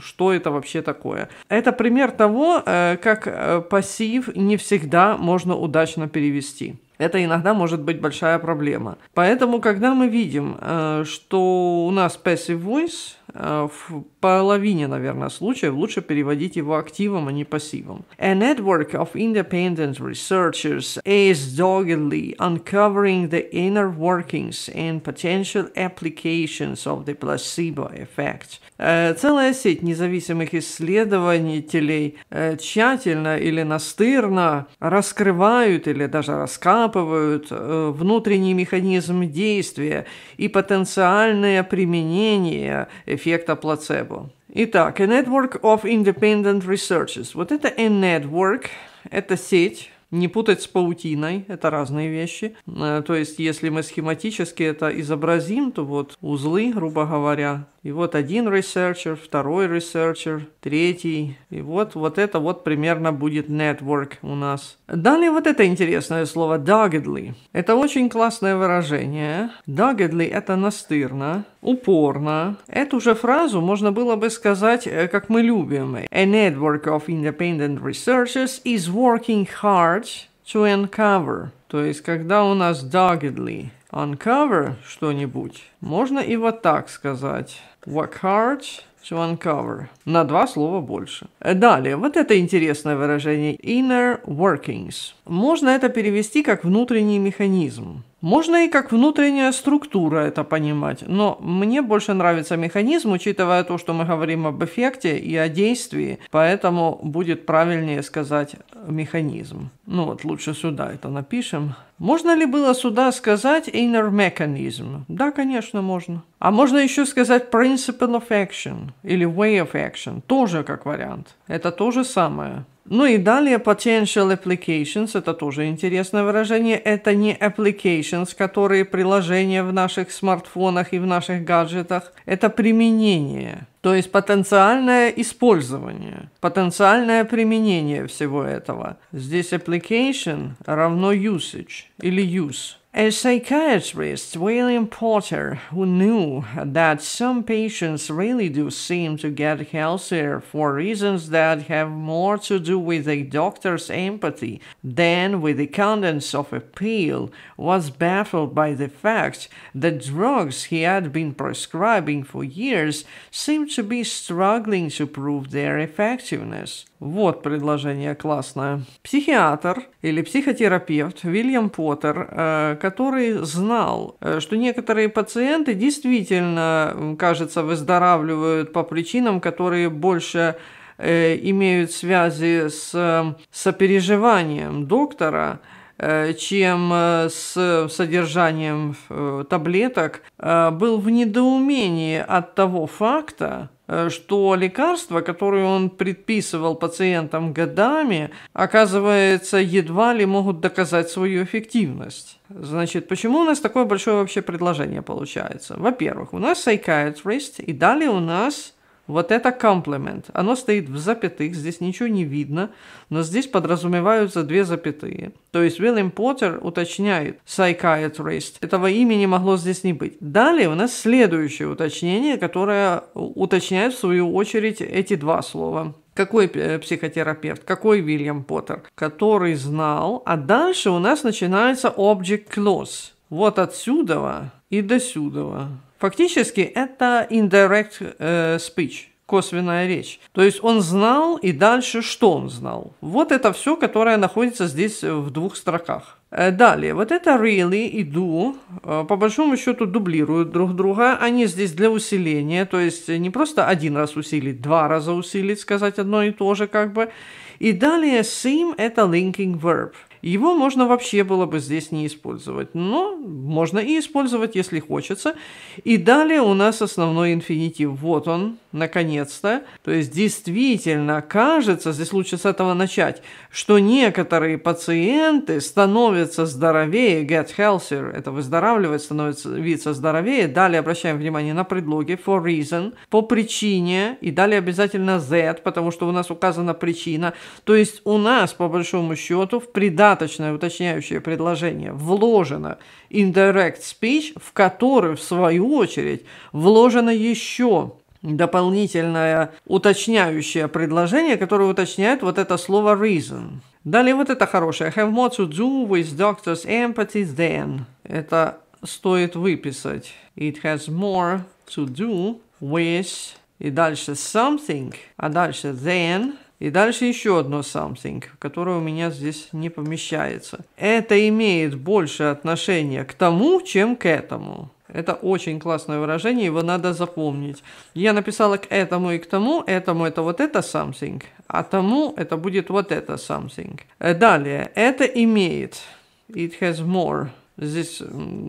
S1: что это вообще такое. Это пример того, э, как э, пассив не всегда можно удачно перевести. Это иногда может быть большая проблема. Поэтому, когда мы видим, э, что у нас passive voice, Э, в половине, наверное, случаев лучше переводить его активом, а не пассивом. A network of independent researchers is doggedly uncovering the inner workings and potential applications of the placebo effect. Э, целая сеть независимых исследователей э, тщательно или настырно раскрывают или даже раскапывают внутренний механизм действия и потенциальное применение эффекта эффекта плацебо. Итак, a network of independent researchers. Вот это a network, это сеть, Не путать с паутиной, это разные вещи. Э, то есть, если мы схематически это изобразим, то вот узлы, грубо говоря, и вот один researcher, второй researcher, третий. И вот, вот это вот примерно будет network у нас. Далее вот это интересное слово doggedly. Это очень классное выражение. Doggedly – это настырно, упорно. Эту же фразу можно было бы сказать, э, как мы любим. A network of independent researchers is working hard search to uncover. То есть, когда у нас doggedly uncover что-нибудь, можно и вот так сказать. Work hard to uncover. На два слова больше. Далее, вот это интересное выражение inner workings. Можно это перевести как внутренний механизм. Можно и как внутренняя структура это понимать, но мне больше нравится механизм, учитывая то, что мы говорим об эффекте и о действии, поэтому будет правильнее сказать механизм. Ну вот лучше сюда это напишем. Можно ли было сюда сказать inner mechanism? Да, конечно, можно. А можно еще сказать principle of action или way of action, тоже как вариант. Это то же самое. Ну и далее potential applications, это тоже интересное выражение, это не applications, которые приложения в наших смартфонах и в наших гаджетах, это применение, то есть потенциальное использование, потенциальное применение всего этого. Здесь application равно usage или use. A psychiatrist, William Porter, who knew that some patients really do seem to get healthier for reasons that have more to do with a doctor's empathy than with the contents of a pill, was baffled by the fact that drugs he had been prescribing for years seemed to be struggling to prove their effectiveness. Вот предложение классное. Психиатр или психотерапевт Вильям Поттер, э, который знал, э, что некоторые пациенты действительно, кажется, выздоравливают по причинам, которые больше э, имеют связи с сопереживанием доктора, чем с содержанием таблеток, был в недоумении от того факта, Э, что лекарства, которые он предписывал пациентам годами, оказывается, едва ли могут доказать свою эффективность. Значит, почему у нас такое большое вообще предложение получается? Во-первых, у нас psychiatrist, и далее у нас вот это комплимент. Оно стоит в запятых, здесь ничего не видно, но здесь подразумеваются две запятые. То есть Уильям Поттер уточняет psychiatrist. Этого имени могло здесь не быть. Далее у нас следующее уточнение, которое уточняет в свою очередь эти два слова какой э, психотерапевт, какой Вильям Поттер, который знал. А дальше у нас начинается object clause. Вот отсюда и до сюда. Фактически это indirect э, speech, косвенная речь. То есть он знал и дальше что он знал. Вот это все, которое находится здесь э, в двух строках. Э, далее, вот это really и do, по большому счету, дублируют друг друга. Они здесь для усиления, то есть не просто один раз усилить, два раза усилить, сказать одно и то же как бы. И далее seem это linking verb – его можно вообще было бы здесь не использовать. Но можно и использовать, если хочется. И далее у нас основной инфинитив. Вот он, наконец-то. То есть действительно кажется, здесь лучше с этого начать, что некоторые пациенты становятся здоровее, get healthier, это выздоравливает, становится здоровее. Далее обращаем внимание на предлоги for reason, по причине, и далее обязательно z, потому что у нас указана причина. То есть у нас, по большому счету, в придаточное уточняющее предложение вложено indirect speech, в который, в свою очередь, вложено еще дополнительное уточняющее предложение, которое уточняет вот это слово reason. Далее вот это хорошее. Have more to do with doctor's empathy than. Это стоит выписать. It has more to do with и дальше something, а дальше then, и дальше еще одно something, которое у меня здесь не помещается. Это имеет больше отношения к тому, чем к этому. Это очень классное выражение, его надо запомнить. Я написала к этому и к тому, этому это вот это something, а тому это будет вот это something. Э, далее, это имеет. It has more. Здесь,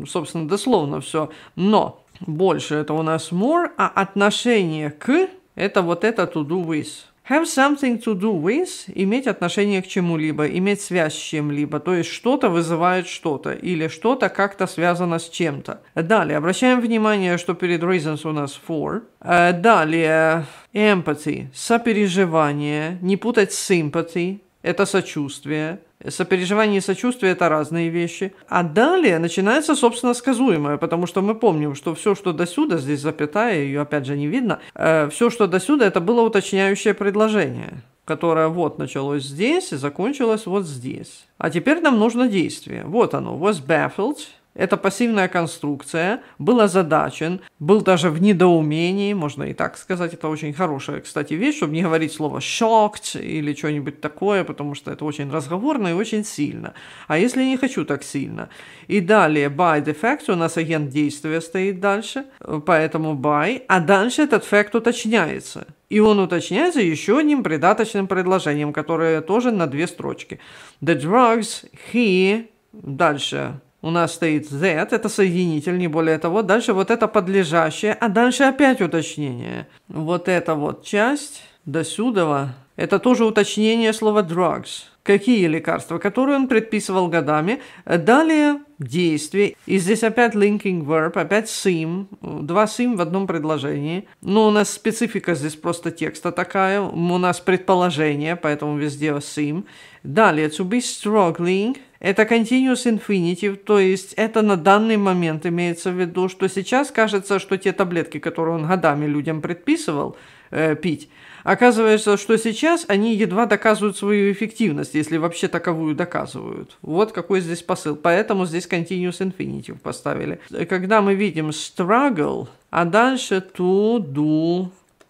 S1: собственно, дословно все. Но больше это у нас more, а отношение к это вот это to do with. Have something to do with – иметь отношение к чему-либо, иметь связь с чем-либо, то есть что-то вызывает что-то или что-то как-то связано с чем-то. Далее, обращаем внимание, что перед reasons у нас for. Э, далее, empathy – сопереживание, не путать sympathy – это сочувствие – Сопереживание и сочувствие – это разные вещи. А далее начинается, собственно, сказуемое, потому что мы помним, что все, что досюда, здесь запятая, ее опять же не видно, э, все, что досюда, это было уточняющее предложение которое вот началось здесь и закончилось вот здесь. А теперь нам нужно действие. Вот оно, was baffled, это пассивная конструкция, был озадачен, был даже в недоумении, можно и так сказать, это очень хорошая, кстати, вещь, чтобы не говорить слово shocked или что-нибудь такое, потому что это очень разговорно и очень сильно. А если не хочу так сильно? И далее by the fact, у нас агент действия стоит дальше, поэтому by, а дальше этот факт уточняется. И он уточняется еще одним придаточным предложением, которое тоже на две строчки. The drugs he, дальше у нас стоит Z, это соединитель, не более того. Дальше вот это подлежащее, а дальше опять уточнение. Вот эта вот часть до сюдова, это тоже уточнение слова drugs. Какие лекарства, которые он предписывал годами. Далее действие. И здесь опять linking verb, опять sim. Два sim в одном предложении. Но у нас специфика здесь просто текста такая. У нас предположение, поэтому везде sim. Далее, to be struggling – это continuous infinitive, то есть это на данный момент имеется в виду, что сейчас кажется, что те таблетки, которые он годами людям предписывал э, пить, оказывается, что сейчас они едва доказывают свою эффективность, если вообще таковую доказывают. Вот какой здесь посыл. Поэтому здесь continuous infinitive поставили. Когда мы видим struggle, а дальше to do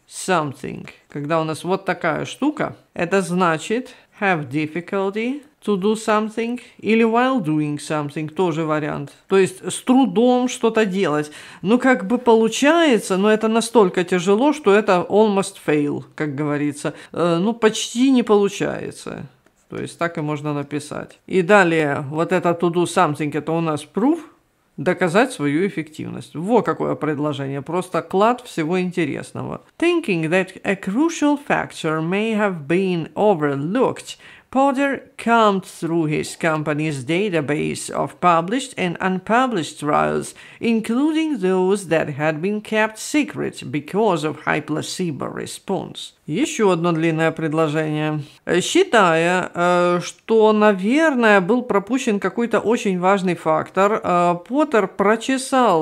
S1: something. Когда у нас вот такая штука, это значит, have difficulty to do something или while doing something тоже вариант. То есть с трудом что-то делать. Ну, как бы получается, но это настолько тяжело, что это almost fail, как говорится. Э, ну, почти не получается. То есть так и можно написать. И далее вот это to do something, это у нас proof, доказать свою эффективность. Вот какое предложение, просто клад всего интересного. Thinking that a crucial factor may have been overlooked, Potter combed through his company's database of published and unpublished trials, including those that had been kept secret because of high placebo response. Еще одно длинное предложение. Э, считая, э, что, наверное, был пропущен какой-то очень важный фактор, э, Поттер прочесал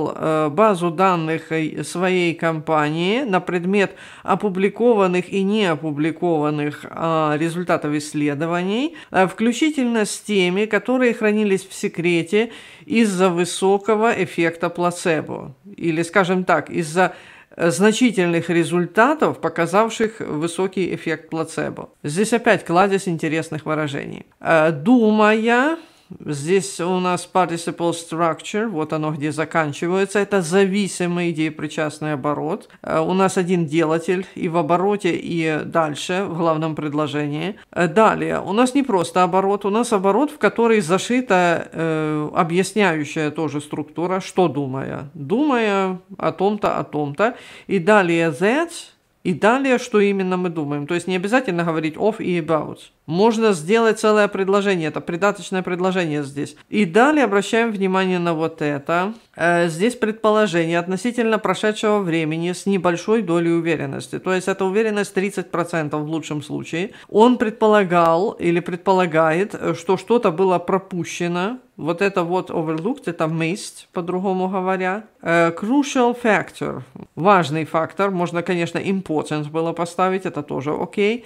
S1: базу данных своей компании на предмет опубликованных и не опубликованных а, результатов исследований, включительно с теми, которые хранились в секрете из-за высокого эффекта плацебо. Или, скажем так, из-за значительных результатов, показавших высокий эффект плацебо. Здесь опять кладезь интересных выражений. Э, думая Здесь у нас participle structure, вот оно где заканчивается, это зависимый причастный оборот. Э, у нас один делатель и в обороте, и дальше в главном предложении. Э, далее, у нас не просто оборот, у нас оборот, в который зашита э, объясняющая тоже структура, что думая. Думая о том-то, о том-то. И далее that, и далее, что именно мы думаем. То есть не обязательно говорить of и about. Можно сделать целое предложение. Это придаточное предложение здесь. И далее обращаем внимание на вот это. Э, здесь предположение относительно прошедшего времени с небольшой долей уверенности. То есть это уверенность 30% в лучшем случае. Он предполагал или предполагает, что что-то было пропущено вот это вот overlooked, это missed, по-другому говоря. Uh, crucial factor, важный фактор, можно, конечно, important было поставить, это тоже окей.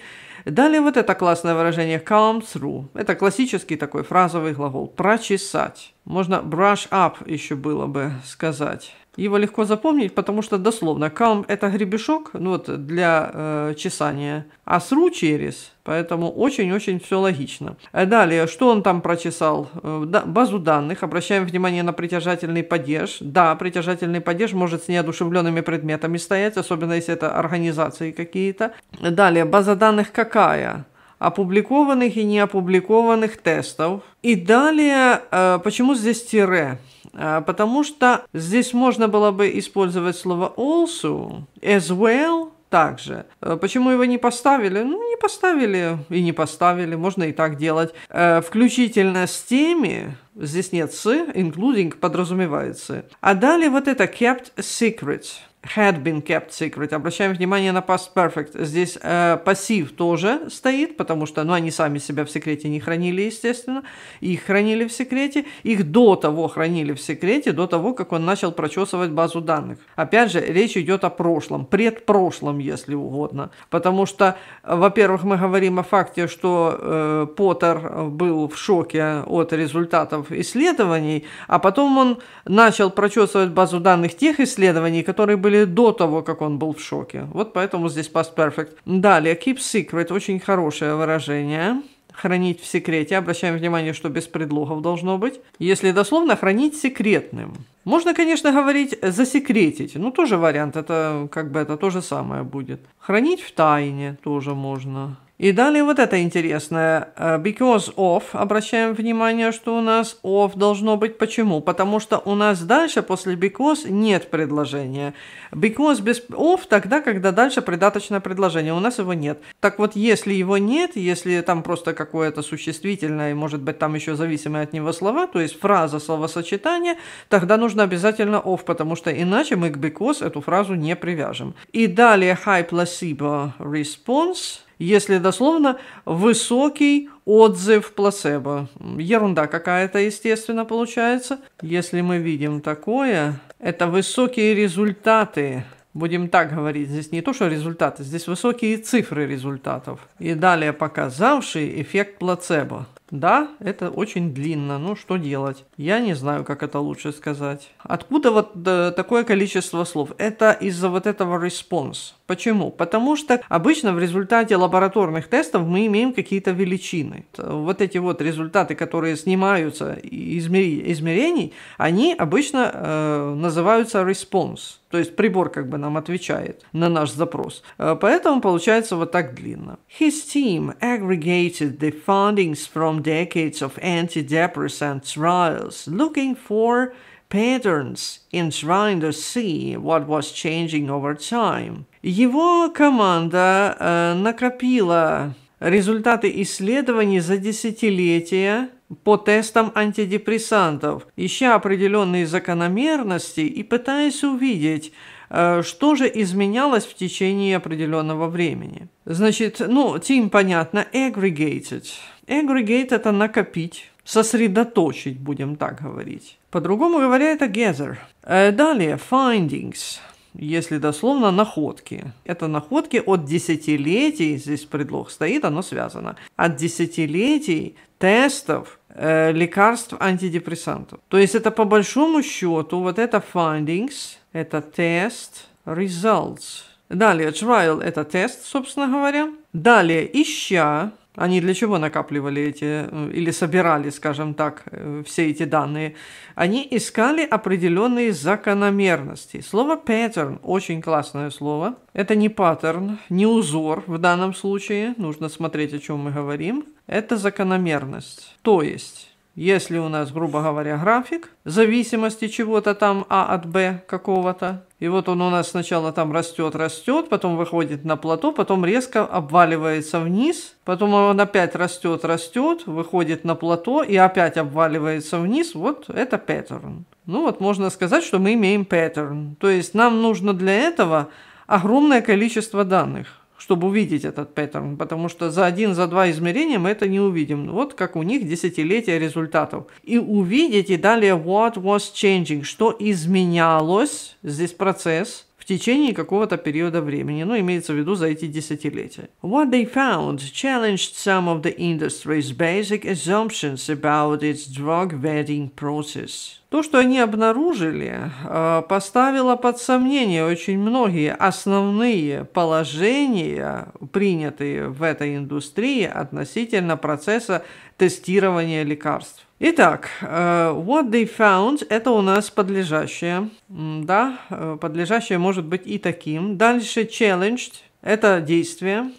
S1: Okay. Далее вот это классное выражение come through. Это классический такой фразовый глагол «прочесать». Можно brush up еще было бы сказать. Его легко запомнить, потому что дословно кам это гребешок ну вот, для э, чесания, а сру – через, поэтому очень-очень все логично. Далее, что он там прочесал? Э, базу данных, обращаем внимание на притяжательный падеж. Да, притяжательный падеж может с неодушевленными предметами стоять, особенно если это организации какие-то. Далее, база данных какая? опубликованных и неопубликованных тестов. И далее, э, почему здесь тире? А, потому что здесь можно было бы использовать слово also, as well, также. А, почему его не поставили? Ну, не поставили и не поставили, можно и так делать. А, включительно с теми, здесь нет с, including подразумевается. А далее вот это kept secret – had been kept secret. Обращаем внимание на past perfect. Здесь э, пассив тоже стоит, потому что ну, они сами себя в секрете не хранили, естественно. Их хранили в секрете. Их до того хранили в секрете, до того, как он начал прочесывать базу данных. Опять же, речь идет о прошлом, предпрошлом, если угодно. Потому что, э, во-первых, мы говорим о факте, что э, Поттер был в шоке от результатов исследований, а потом он начал прочесывать базу данных тех исследований, которые были были до того, как он был в шоке. Вот поэтому здесь past perfect. Далее, keep secret, очень хорошее выражение хранить в секрете. Обращаем внимание, что без предлогов должно быть. Если дословно, хранить секретным. Можно, конечно, говорить засекретить. Ну, тоже вариант, это как бы это то же самое будет. Хранить в тайне тоже можно. И далее вот это интересное. Э, because of, обращаем внимание, что у нас of должно быть. Почему? Потому что у нас дальше после because нет предложения. Because без of тогда, когда дальше придаточное предложение. У нас его нет. Так вот, если его нет, если там просто какое-то существительное, может быть там еще зависимые от него слова, то есть фраза, словосочетание, тогда нужно обязательно of, потому что иначе мы к because эту фразу не привяжем. И далее high placebo response если дословно, высокий отзыв плацебо. Ерунда какая-то, естественно, получается. Если мы видим такое, это высокие результаты будем так говорить, здесь не то, что результаты, здесь высокие цифры результатов. И далее показавший эффект плацебо. Да, это очень длинно, ну что делать? Я не знаю, как это лучше сказать. Откуда вот да, такое количество слов? Это из-за вот этого response. Почему? Потому что обычно в результате лабораторных тестов мы имеем какие-то величины. Вот эти вот результаты, которые снимаются из измерений, они обычно э, называются response. То есть прибор как бы нам отвечает на наш запрос. Э, поэтому получается вот так длинно. His team aggregated the findings from from decades of antidepressant trials, looking for patterns in trying to see what was changing over time. Его команда э, накопила результаты исследований за десятилетия по тестам антидепрессантов, ища определенные закономерности и пытаясь увидеть, э, что же изменялось в течение определенного времени. Значит, ну, team, понятно, aggregated – Aggregate – это накопить, сосредоточить, будем так говорить. По-другому говоря, это gather. Э, далее, findings если дословно, находки. Это находки от десятилетий, здесь предлог стоит, оно связано, от десятилетий тестов э, лекарств антидепрессантов. То есть это по большому счету вот это findings, это тест, results. Далее trial – это тест, собственно говоря. Далее ища, они для чего накапливали эти, э, или собирали, скажем так, э, все эти данные? Они искали определенные закономерности. Слово "паттерн" очень классное слово. Это не паттерн, не узор в данном случае. Нужно смотреть, о чем мы говорим. Это закономерность. То есть если у нас, грубо говоря, график зависимости чего-то там А от Б какого-то, и вот он у нас сначала там растет, растет, потом выходит на плато, потом резко обваливается вниз, потом он опять растет, растет, выходит на плато и опять обваливается вниз. Вот это паттерн. Ну вот можно сказать, что мы имеем паттерн. То есть нам нужно для этого огромное количество данных чтобы увидеть этот паттерн, потому что за один, за два измерения мы это не увидим. Вот как у них десятилетия результатов. И увидеть и далее what was changing, что изменялось, здесь процесс – в течение какого-то периода времени, ну, имеется в виду за эти десятилетия. What they found challenged some of the industry's basic assumptions about its drug vetting process. То, что они обнаружили, э, поставило под сомнение очень многие основные положения, принятые в этой индустрии относительно процесса тестирования лекарств. Итак, э, what they found – это у нас подлежащее. Да, э, подлежащее может быть и таким. Дальше challenged – это действие.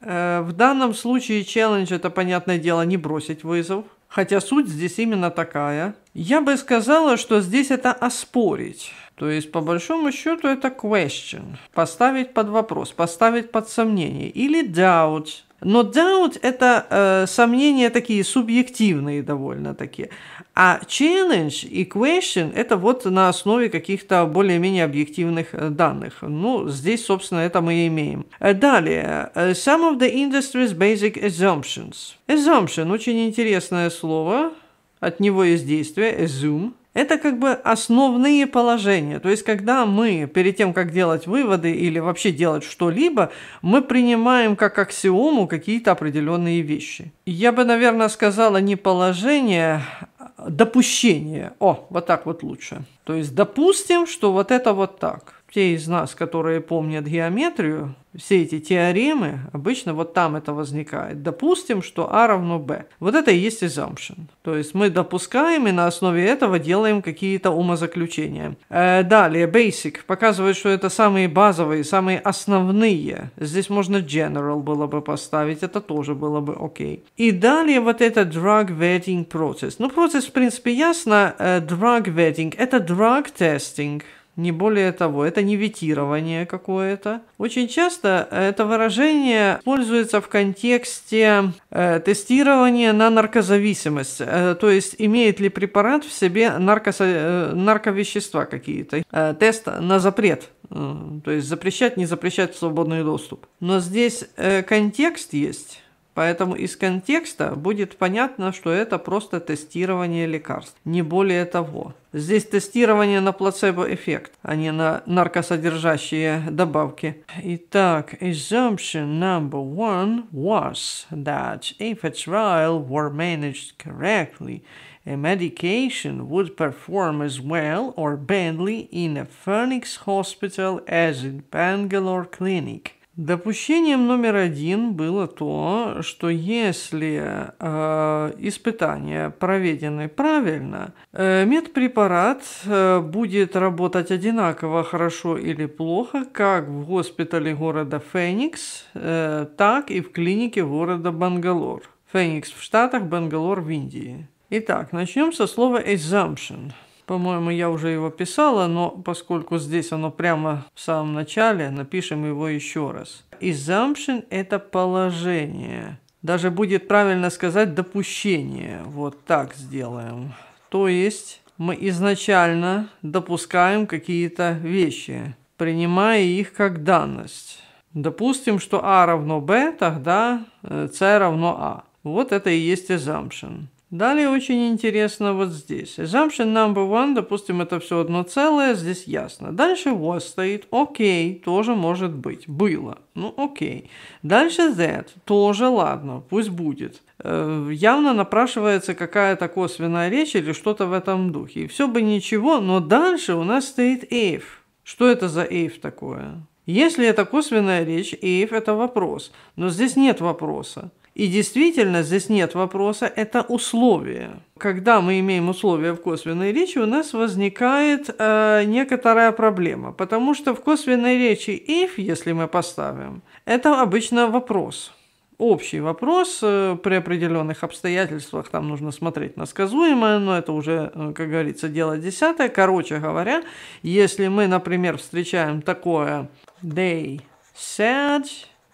S1: Э, в данном случае challenge – это, понятное дело, не бросить вызов. Хотя суть здесь именно такая. Я бы сказала, что здесь это оспорить. То есть, по большому счету, это question. Поставить под вопрос, поставить под сомнение. Или doubt но doubt – это э, сомнения такие субъективные довольно-таки. А challenge и question – это вот на основе каких-то более-менее объективных э, данных. Ну, здесь, собственно, это мы и имеем. Э, далее. Э, some of the industry's basic assumptions. Assumption – очень интересное слово. От него есть действие – assume – это как бы основные положения. То есть, когда мы перед тем, как делать выводы или вообще делать что-либо, мы принимаем как аксиому какие-то определенные вещи. Я бы, наверное, сказала не положение, а допущение. О, вот так вот лучше. То есть, допустим, что вот это вот так. Те из нас, которые помнят геометрию, все эти теоремы, обычно вот там это возникает. Допустим, что А равно Б. Вот это и есть assumption. То есть мы допускаем и на основе этого делаем какие-то умозаключения. Э, далее, basic показывает, что это самые базовые, самые основные. Здесь можно general было бы поставить, это тоже было бы окей. Okay. И далее вот это drug vetting process. Ну, процесс, в принципе, ясно. Э, drug vetting – это drug testing – не более того, это не ветирование какое-то. Очень часто это выражение используется в контексте э, тестирования на наркозависимость, э, то есть имеет ли препарат в себе наркосо- э, нарковещества какие-то. Э, тест на запрет, э, то есть запрещать, не запрещать свободный доступ. Но здесь э, контекст есть Поэтому из контекста будет понятно, что это просто тестирование лекарств, не более того. Здесь тестирование на плацебо-эффект, а не на наркосодержащие добавки. Итак, assumption number one was that if a trial were managed correctly, a medication would perform as well or badly in a Phoenix hospital as in Bangalore clinic. Допущением номер один было то, что если э, испытания проведены правильно, э, медпрепарат э, будет работать одинаково хорошо или плохо как в госпитале города Феникс, э, так и в клинике города Бангалор. Феникс в Штатах, Бангалор в Индии. Итак, начнем со слова assumption – по-моему, я уже его писала, но поскольку здесь оно прямо в самом начале, напишем его еще раз. Assumption – это положение. Даже будет правильно сказать допущение. Вот так сделаем. То есть мы изначально допускаем какие-то вещи, принимая их как данность. Допустим, что А равно Б, тогда э, С равно А. Вот это и есть assumption. Далее очень интересно вот здесь. Assumption number one, допустим, это все одно целое, здесь ясно. Дальше was стоит, окей, okay, тоже может быть, было, ну окей. Okay. Дальше that, тоже ладно, пусть будет. Э, явно напрашивается какая-то косвенная речь или что-то в этом духе. И все бы ничего, но дальше у нас стоит if. Что это за if такое? Если это косвенная речь, if – это вопрос. Но здесь нет вопроса. И действительно, здесь нет вопроса, это условие. Когда мы имеем условия в косвенной речи, у нас возникает э, некоторая проблема, потому что в косвенной речи if, если мы поставим, это обычно вопрос. Общий вопрос э, при определенных обстоятельствах, там нужно смотреть на сказуемое, но это уже, э, как говорится, дело десятое. Короче говоря, если мы, например, встречаем такое they said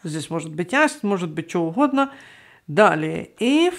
S1: Здесь может быть аст, может быть что угодно. Далее if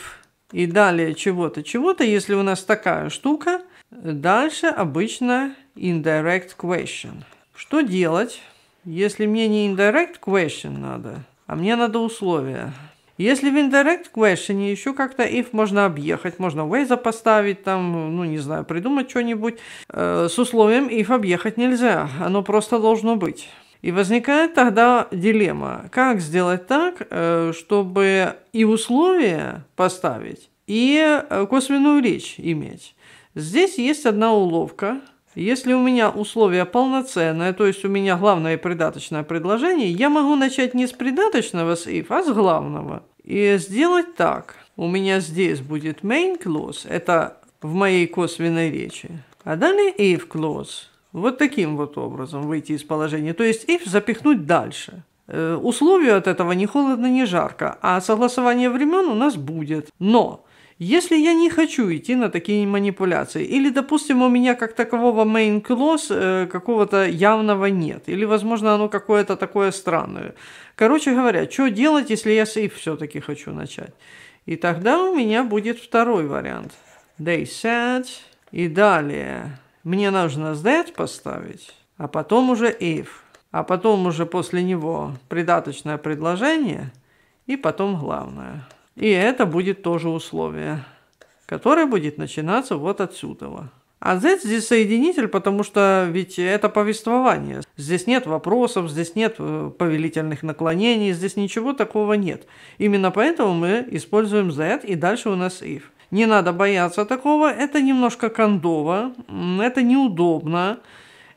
S1: и далее чего-то, чего-то. Если у нас такая штука, дальше обычно indirect question. Что делать, если мне не indirect question надо, а мне надо условия? Если в indirect question еще как-то if можно объехать, можно Waze поставить, там, ну, не знаю, придумать что-нибудь. Э, с условием if объехать нельзя, оно просто должно быть. И возникает тогда дилемма, как сделать так, э, чтобы и условия поставить, и э, косвенную речь иметь. Здесь есть одна уловка. Если у меня условие полноценное, то есть у меня главное и придаточное предложение, я могу начать не с придаточного с if, а с главного. И сделать так. У меня здесь будет main clause, это в моей косвенной речи. А далее if clause – вот таким вот образом выйти из положения. То есть их запихнуть дальше. Э, условия от этого не холодно, не жарко, а согласование времен у нас будет. Но если я не хочу идти на такие манипуляции, или, допустим, у меня как такового main clause э, какого-то явного нет, или, возможно, оно какое-то такое странное. Короче говоря, что делать, если я сейф все-таки хочу начать? И тогда у меня будет второй вариант. They said... И далее. Мне нужно Z поставить, а потом уже if, а потом уже после него придаточное предложение и потом главное. И это будет тоже условие, которое будет начинаться вот отсюда. А Z здесь соединитель, потому что ведь это повествование. Здесь нет вопросов, здесь нет э, повелительных наклонений, здесь ничего такого нет. Именно поэтому мы используем Z, и дальше у нас if. Не надо бояться такого. Это немножко кондово, это неудобно,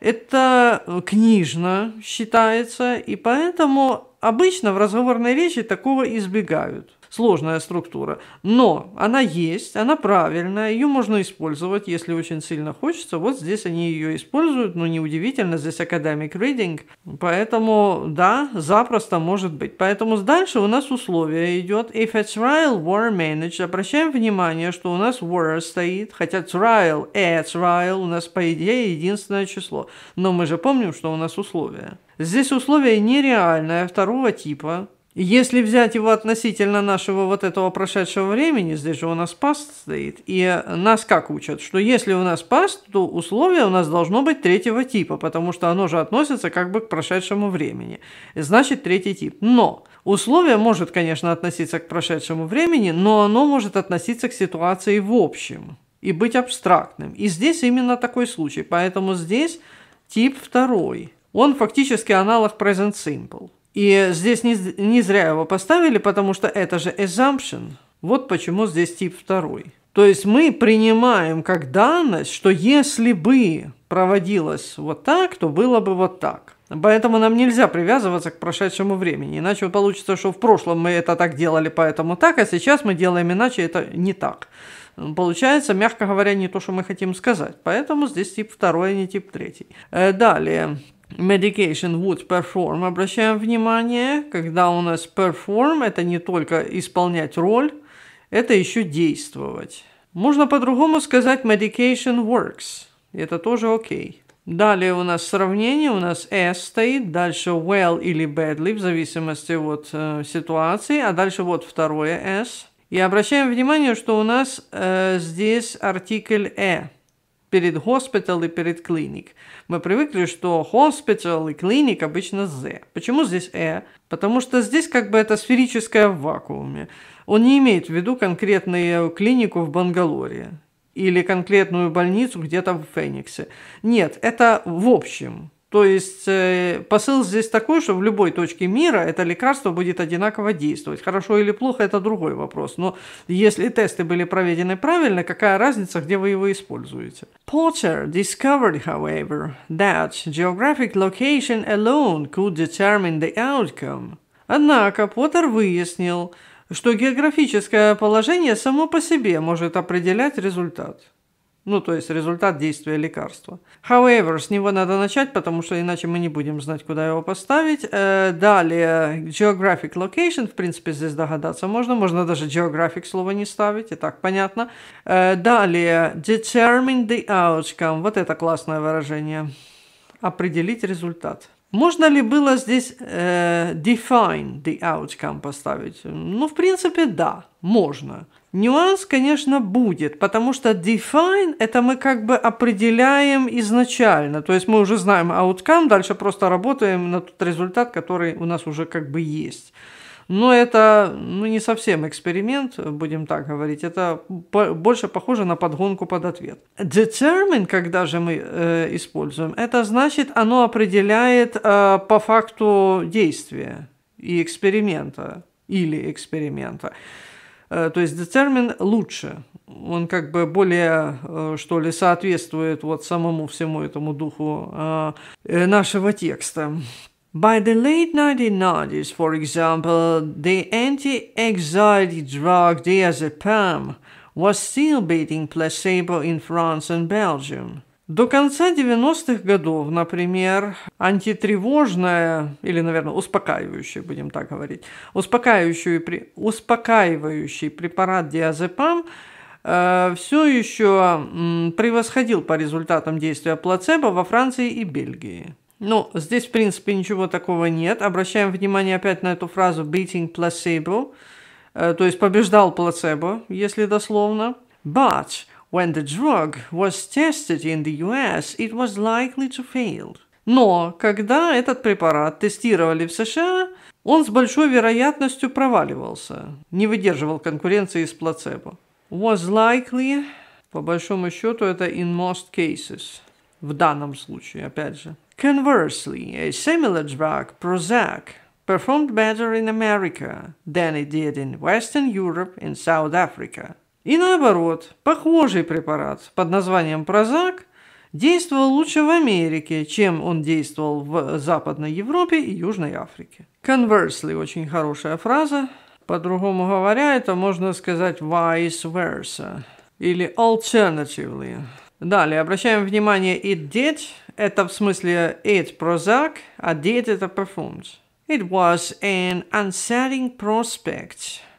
S1: это э, книжно считается, и поэтому обычно в разговорной речи такого избегают сложная структура. Но она есть, она правильная, ее можно использовать, если очень сильно хочется. Вот здесь они ее используют, но ну, неудивительно, здесь academic reading. Поэтому, да, запросто может быть. Поэтому дальше у нас условие идет if a trial were managed. Обращаем внимание, что у нас were стоит, хотя trial, a trial у нас, по идее, единственное число. Но мы же помним, что у нас условие. Здесь условие нереальное второго типа, если взять его относительно нашего вот этого прошедшего времени, здесь же у нас паст стоит, и нас как учат, что если у нас паст, то условие у нас должно быть третьего типа, потому что оно же относится как бы к прошедшему времени. Значит, третий тип. Но условие может, конечно, относиться к прошедшему времени, но оно может относиться к ситуации в общем и быть абстрактным. И здесь именно такой случай, поэтому здесь тип второй. Он фактически аналог present simple. И здесь не, не зря его поставили, потому что это же assumption. Вот почему здесь тип второй. То есть мы принимаем как данность, что если бы проводилось вот так, то было бы вот так. Поэтому нам нельзя привязываться к прошедшему времени. Иначе получится, что в прошлом мы это так делали, поэтому так, а сейчас мы делаем иначе, это не так. Получается, мягко говоря, не то, что мы хотим сказать. Поэтому здесь тип второй, а не тип третий. Э, далее. Medication would perform. Обращаем внимание, когда у нас perform, это не только исполнять роль, это еще действовать. Можно по-другому сказать medication works. Это тоже окей. Далее у нас сравнение, у нас S стоит, дальше well или badly, в зависимости от э, ситуации, а дальше вот второе S. И обращаем внимание, что у нас э, здесь артикль E перед госпитал и перед клиник. Мы привыкли, что госпитал и клиник обычно з. Почему здесь э? Потому что здесь как бы это сферическое в вакууме. Он не имеет в виду конкретную клинику в Бангалоре или конкретную больницу где-то в Фениксе. Нет, это в общем. То есть э, посыл здесь такой, что в любой точке мира это лекарство будет одинаково действовать. Хорошо или плохо – это другой вопрос. Но если тесты были проведены правильно, какая разница, где вы его используете? Potter discovered, however, that geographic location alone could determine the outcome. Однако Поттер выяснил, что географическое положение само по себе может определять результат. Ну, то есть результат действия лекарства. However, с него надо начать, потому что иначе мы не будем знать, куда его поставить. Э, далее, geographic location, в принципе, здесь догадаться можно. Можно даже geographic слово не ставить, и так понятно. Э, далее, determine the outcome. Вот это классное выражение. Определить результат. Можно ли было здесь э, define the outcome поставить? Ну, в принципе, да, можно. Нюанс, конечно, будет, потому что define – это мы как бы определяем изначально. То есть мы уже знаем outcome, дальше просто работаем на тот результат, который у нас уже как бы есть. Но это ну, не совсем эксперимент, будем так говорить. Это по- больше похоже на подгонку под ответ. Determine, когда же мы э, используем, это значит, оно определяет э, по факту действия и эксперимента или эксперимента то есть детермин лучше, он как бы более, что ли, соответствует вот самому всему этому духу нашего текста. By the late 1990s, for example, the anti-anxiety drug diazepam was still beating placebo in France and Belgium – до конца 90-х годов, например, антитревожная, или, наверное, успокаивающая, будем так говорить, успокаивающий, успокаивающий препарат диазепам э, все еще м, превосходил по результатам действия плацебо во Франции и Бельгии. Ну, здесь, в принципе, ничего такого нет. Обращаем внимание опять на эту фразу «beating placebo», э, то есть побеждал плацебо, если дословно. But When the drug was tested in the US, it was likely to fail. Но когда этот препарат тестировали в США, он с большой вероятностью проваливался, не выдерживал конкуренции с плацебо. Was likely, по большому счету, это in most cases, в данном случае, опять же. Conversely, a similar drug, Prozac, performed better in America than it did in Western Europe and South Africa – И наоборот, похожий препарат под названием Прозак действовал лучше в Америке, чем он действовал в Западной Европе и Южной Африке. Conversely, очень хорошая фраза. По-другому говоря, это можно сказать vice versa или alternatively. Далее, обращаем внимание, it did – это в смысле it Prozac, а did – это performed. It was an unsettling prospect –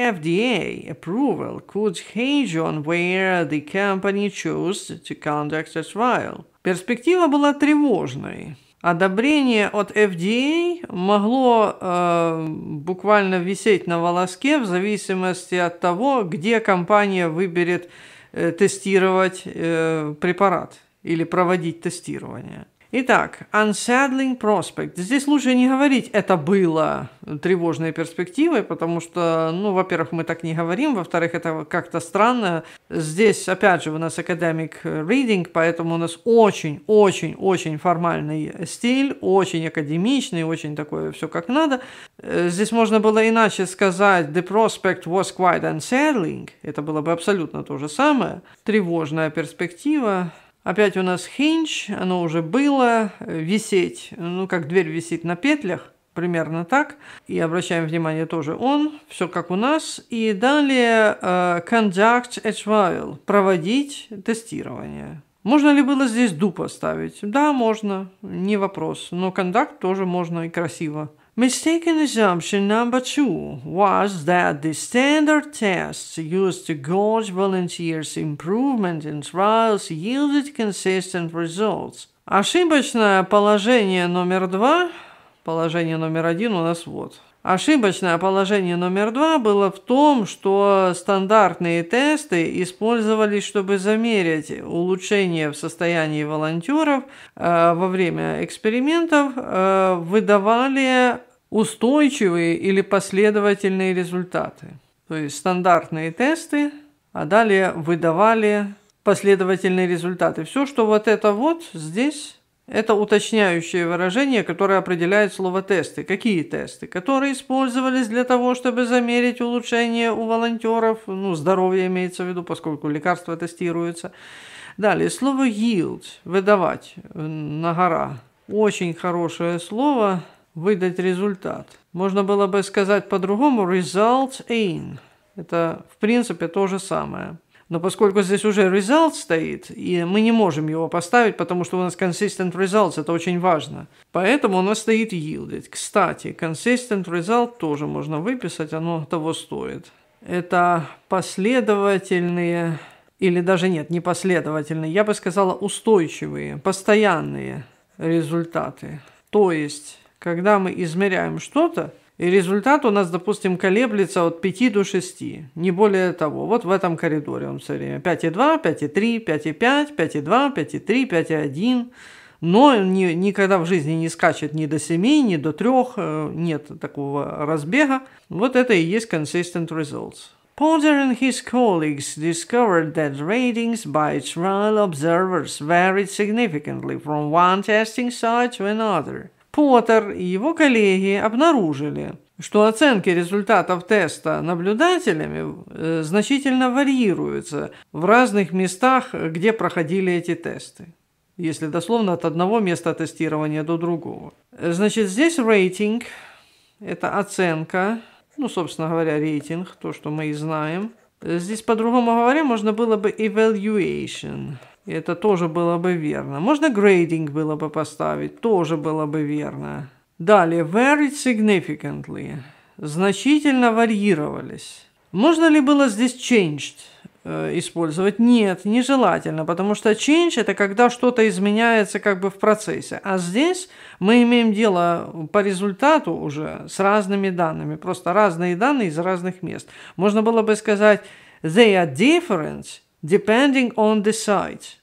S1: FDA approval could hinge on where the company chose to conduct a trial. Перспектива была тревожной. Одобрение от FDA могло э, буквально висеть на волоске в зависимости от того, где компания выберет э, тестировать э, препарат или проводить тестирование. Итак, unsettling Prospect. Здесь лучше не говорить «это было тревожной перспективой», потому что, ну, во-первых, мы так не говорим, во-вторых, это как-то странно. Здесь, опять же, у нас academic reading, поэтому у нас очень-очень-очень формальный стиль, очень академичный, очень такое все как надо. Здесь можно было иначе сказать «the prospect was quite unsettling». Это было бы абсолютно то же самое. Тревожная перспектива. Опять у нас хинч, оно уже было, висеть, ну как дверь висит на петлях, примерно так. И обращаем внимание тоже он, все как у нас. И далее uh, conduct a trial, проводить тестирование. Можно ли было здесь дупа ставить? Да, можно, не вопрос. Но conduct тоже можно и красиво. Mistaken assumption number two was that the standard tests used to gauge volunteers' improvement in trials yielded consistent results. Ошибочное положение номер два, положение номер один у нас вот – Ошибочное положение номер два было в том, что стандартные тесты использовались, чтобы замерить улучшение в состоянии волонтеров э, во время экспериментов, э, выдавали устойчивые или последовательные результаты. То есть стандартные тесты, а далее выдавали последовательные результаты. Все, что вот это вот здесь это уточняющее выражение, которое определяет слово «тесты». Какие тесты? Которые использовались для того, чтобы замерить улучшение у волонтеров, ну, здоровье имеется в виду, поскольку лекарства тестируются. Далее, слово «yield» – «выдавать» на гора. Очень хорошее слово – «выдать результат». Можно было бы сказать по-другому «result in». Это, в принципе, то же самое – но поскольку здесь уже result стоит, и мы не можем его поставить, потому что у нас consistent results, это очень важно. Поэтому у нас стоит yielded. Кстати, consistent result тоже можно выписать, оно того стоит. Это последовательные, или даже нет, не последовательные, я бы сказала устойчивые, постоянные результаты. То есть, когда мы измеряем что-то, и результат у нас, допустим, колеблется от 5 до 6, не более того. Вот в этом коридоре он все время. 5,2, 5,3, 5,5, 5,2, 5,3, 5,1. Но ни, никогда в жизни не скачет ни до 7, ни до 3, э, нет такого разбега. Вот это и есть consistent results. Potter and his colleagues discovered that ratings by trial observers varied significantly from one testing site to another – Поттер и его коллеги обнаружили, что оценки результатов теста наблюдателями э, значительно варьируются в разных местах, где проходили эти тесты. Если дословно от одного места тестирования до другого. Значит, здесь рейтинг – это оценка, ну, собственно говоря, рейтинг, то, что мы и знаем. Здесь по-другому говоря, можно было бы evaluation – и Это тоже было бы верно. Можно грейдинг было бы поставить, тоже было бы верно. Далее, varied significantly. Значительно варьировались. Можно ли было здесь changed? Э, использовать? Нет, нежелательно, потому что change – это когда что-то изменяется как бы в процессе. А здесь мы имеем дело по результату уже с разными данными, просто разные данные из разных мест. Можно было бы сказать «they are different», depending on the site,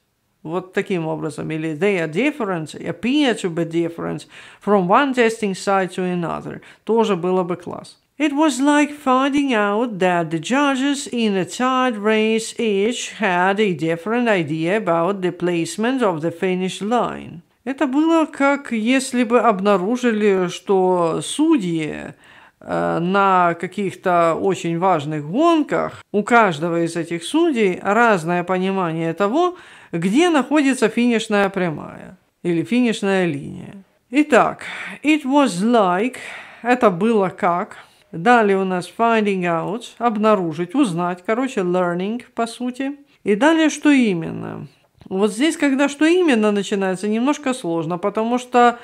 S1: Вот таким образом. Или they are different, appear to be different from one testing site to another. Тоже было бы класс. It was like finding out that the judges in a tied race each had a different idea about the placement of the finish line. Это было как если бы обнаружили, что судьи Э, на каких-то очень важных гонках, у каждого из этих судей разное понимание того, где находится финишная прямая или финишная линия. Итак, it was like, это было как. Далее у нас finding out, обнаружить, узнать, короче, learning по сути. И далее что именно? Вот здесь, когда что именно начинается, немножко сложно, потому что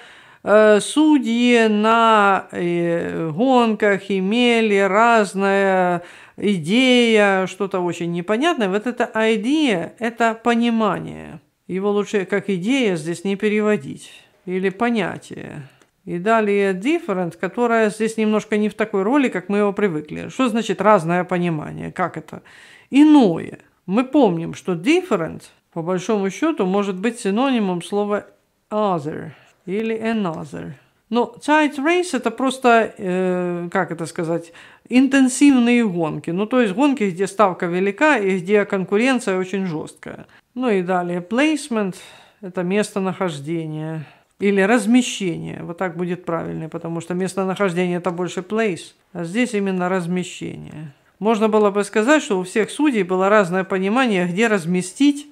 S1: Э, судьи на э, гонках имели разная идея, что-то очень непонятное. Вот эта идея – это понимание. Его лучше как идея здесь не переводить. Или понятие. И далее different, которая здесь немножко не в такой роли, как мы его привыкли. Что значит разное понимание? Как это? Иное. Мы помним, что different, по большому счету, может быть синонимом слова other – или another. Но tight race это просто, э, как это сказать, интенсивные гонки. Ну, то есть гонки, где ставка велика и где конкуренция очень жесткая. Ну и далее placement – это местонахождение или размещение. Вот так будет правильнее, потому что местонахождение – это больше place, а здесь именно размещение. Можно было бы сказать, что у всех судей было разное понимание, где разместить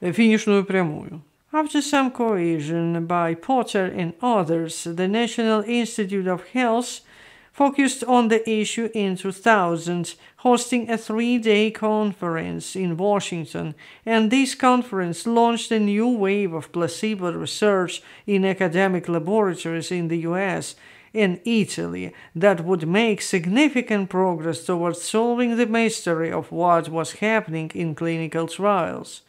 S1: э, финишную прямую. After some coercion by Porter and others, the National Institute of Health focused on the issue in 2000, hosting a three day conference in Washington, and this conference launched a new wave of placebo research in academic laboratories in the US and Italy that would make significant progress towards solving the mystery of what was happening in clinical trials.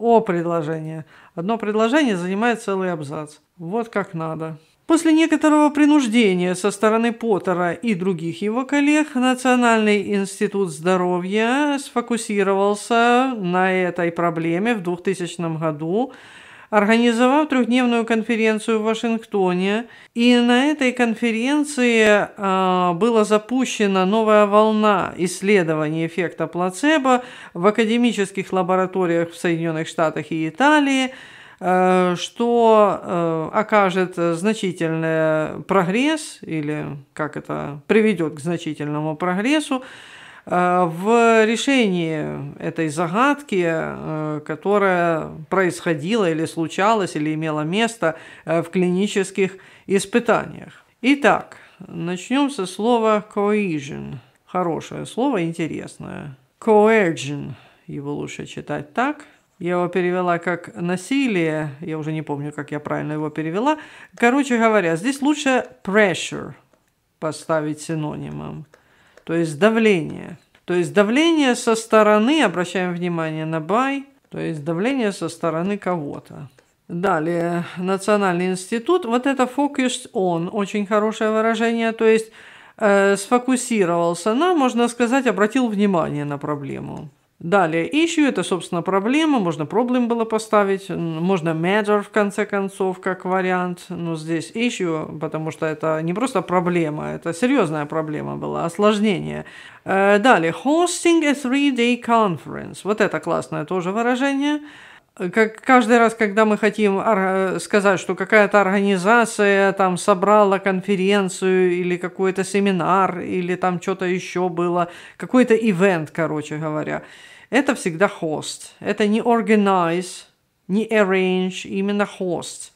S1: О предложение Одно предложение занимает целый абзац. Вот как надо. После некоторого принуждения со стороны Поттера и других его коллег, Национальный институт здоровья сфокусировался на этой проблеме в 2000 году организовав трехдневную конференцию в Вашингтоне. И на этой конференции э, а, была запущена новая волна исследований эффекта плацебо в академических лабораториях в Соединенных Штатах и Италии э, что э, окажет значительный прогресс или как это приведет к значительному прогрессу Э, в решении этой загадки, э, которая происходила или случалась, или имела место э, в клинических испытаниях. Итак, начнем со слова coercion. Хорошее слово, интересное. Coercion. Его лучше читать так. Я его перевела как насилие. Я уже не помню, как я правильно его перевела. Короче говоря, здесь лучше pressure поставить синонимом то есть давление. То есть давление со стороны, обращаем внимание на бай, то есть давление со стороны кого-то. Далее, Национальный институт. Вот это focused on, очень хорошее выражение, то есть э, сфокусировался на, можно сказать, обратил внимание на проблему. Далее issue – это, собственно, проблема. Можно problem было поставить. Можно matter, в конце концов, как вариант. Но здесь issue, потому что это не просто проблема, это серьезная проблема была, осложнение. Э, далее, hosting a three-day conference. Вот это классное тоже выражение э, как каждый раз, когда мы хотим э, сказать, что какая-то организация там собрала конференцию или какой-то семинар или там что-то еще было, какой-то ивент, короче говоря, это всегда host. Это не organize, не arrange, именно host.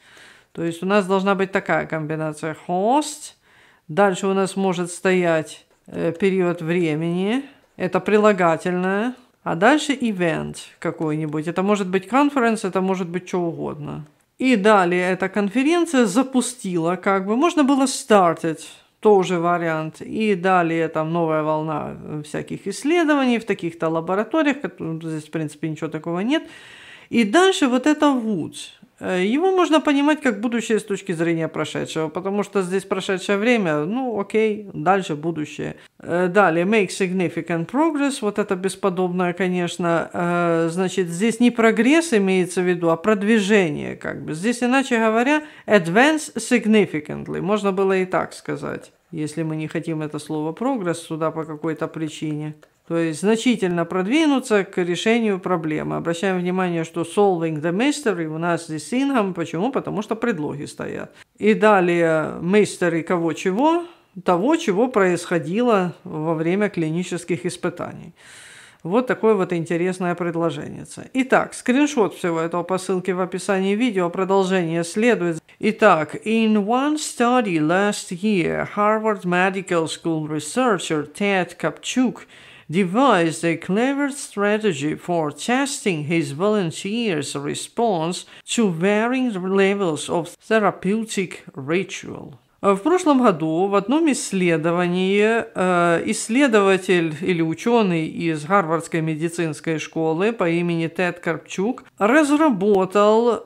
S1: То есть у нас должна быть такая комбинация host. Дальше у нас может стоять э, период времени. Это прилагательное. А дальше event какой-нибудь. Это может быть conference, это может быть что угодно. И далее эта конференция запустила, как бы можно было started тоже вариант. И далее там новая волна э, всяких исследований в таких-то лабораториях, здесь, в принципе, ничего такого нет. И дальше вот это Вудс. Э, его можно понимать как будущее с точки зрения прошедшего, потому что здесь прошедшее время, ну окей, дальше будущее. Э, далее, make significant progress, вот это бесподобное, конечно, э, значит, здесь не прогресс имеется в виду, а продвижение, как бы. Здесь, иначе говоря, advance significantly, можно было и так сказать, если мы не хотим это слово прогресс сюда по какой-то причине. То есть значительно продвинуться к решению проблемы. Обращаем внимание, что solving the mystery у нас здесь инхам. Почему? Потому что предлоги стоят. И далее mystery кого-чего, того, чего происходило во время клинических испытаний. Вот такое вот интересное предложение. Итак, скриншот всего этого по ссылке в описании видео. Продолжение следует. Итак, in one study last year, Harvard Medical School researcher Ted Kapchuk – devised a clever strategy for testing his volunteers' response to varying levels of therapeutic ritual. Э, в прошлом году в одном исследовании э, исследователь или ученый из Гарвардской медицинской школы по имени Тед Карпчук разработал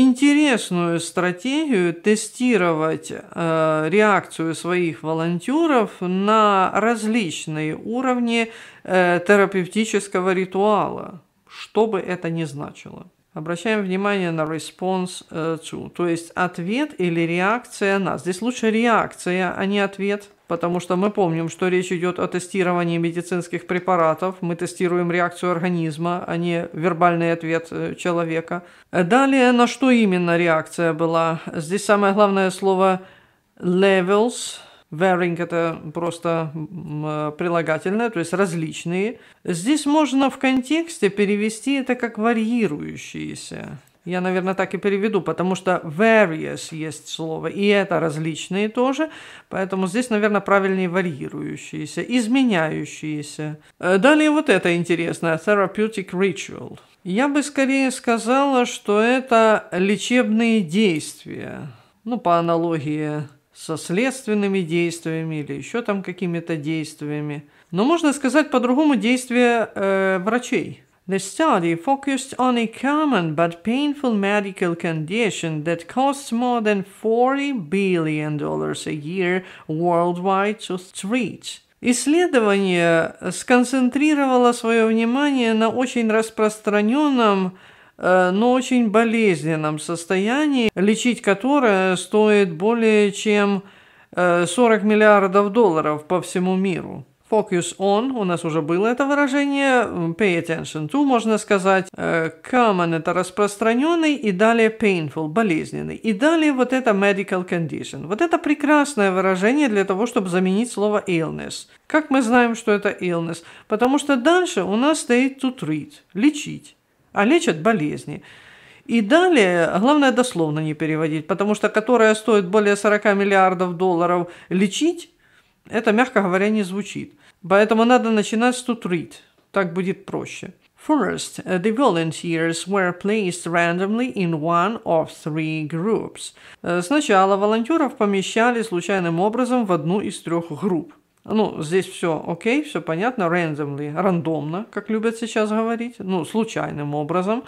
S1: интересную стратегию тестировать э, реакцию своих волонтеров на различные уровни э, терапевтического ритуала, что бы это ни значило. Обращаем внимание на response э, to, то есть ответ или реакция на. Здесь лучше реакция, а не ответ потому что мы помним, что речь идет о тестировании медицинских препаратов, мы тестируем реакцию организма, а не вербальный ответ э, человека. Далее, на что именно реакция была? Здесь самое главное слово levels, Varying – это просто э, прилагательное, то есть различные. Здесь можно в контексте перевести это как варьирующиеся. Я, наверное, так и переведу, потому что various есть слово, и это различные тоже, поэтому здесь, наверное, правильнее варьирующиеся, изменяющиеся. Э, далее вот это интересное, therapeutic ritual. Я бы скорее сказала, что это лечебные действия, ну, по аналогии со следственными действиями или еще там какими-то действиями. Но можно сказать по-другому действия э, врачей – The study focused on a common but painful medical condition that costs more than $40 billion a year worldwide to treat. Исследование сконцентрировало свое внимание на очень распространенном, э, но очень болезненном состоянии, лечить которое стоит более чем 40 э, миллиардов долларов по всему миру. Focus on, у нас уже было это выражение, pay attention to, можно сказать, э, common – это распространенный, и далее painful – болезненный, и далее вот это medical condition. Вот это прекрасное выражение для того, чтобы заменить слово illness. Как мы знаем, что это illness? Потому что дальше у нас стоит to treat – лечить, а лечат болезни. И далее, главное дословно не переводить, потому что которая стоит более 40 миллиардов долларов лечить, это, мягко говоря, не звучит. Поэтому надо начинать с to treat. Так будет проще. First, uh, the volunteers were placed randomly in one of three groups. Э, сначала волонтеров помещали случайным образом в одну из трех групп. Ну, здесь все окей, все понятно, randomly, рандомно, как любят сейчас говорить, ну, случайным образом.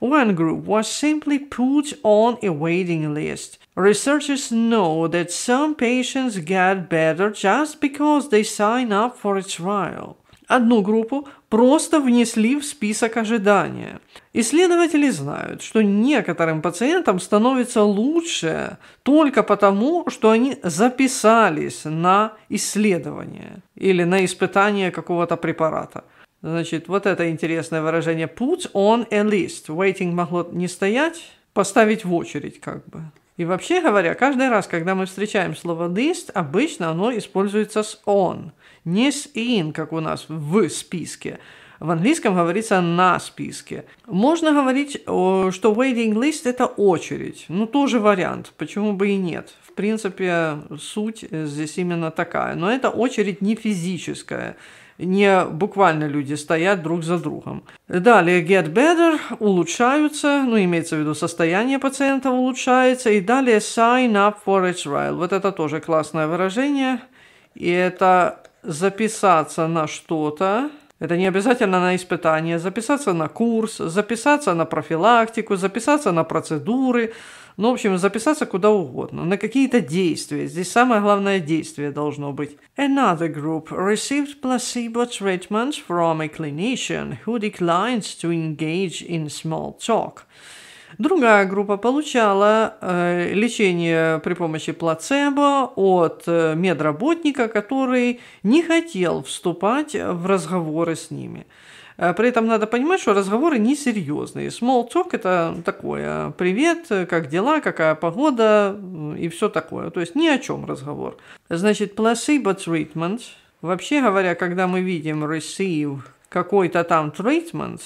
S1: One group was simply put on a waiting list. Researchers know that some patients get better just because they sign up for a trial. Одну группу просто внесли в список ожидания. Исследователи знают, что некоторым пациентам становится лучше только потому, что они записались на исследование или на испытание какого-то препарата – Значит, вот это интересное выражение. Put on a list. Waiting могло не стоять, поставить в очередь как бы. И вообще говоря, каждый раз, когда мы встречаем слово list, обычно оно используется с on, не с in, как у нас в списке. В английском говорится на списке. Можно говорить, что waiting list – это очередь. Ну, тоже вариант, почему бы и нет. В принципе, суть здесь именно такая. Но это очередь не физическая не буквально люди стоят друг за другом. Далее get better, улучшаются, ну имеется в виду состояние пациента улучшается, и далее sign up for a trial. Вот это тоже классное выражение, и это записаться на что-то, это не обязательно на испытание, записаться на курс, записаться на профилактику, записаться на процедуры, ну, в общем, записаться куда угодно, на какие-то действия. Здесь самое главное действие должно быть. Another group received placebo treatments from a clinician who declines to engage in small talk. Другая группа получала э, лечение при помощи плацебо от э, медработника, который не хотел вступать в разговоры с ними. Э, при этом надо понимать, что разговоры несерьезные. Small talk – это такое «привет», «как дела», «какая погода» и все такое. То есть ни о чем разговор. Значит, placebo treatment. Вообще говоря, когда мы видим receive какой-то там treatment,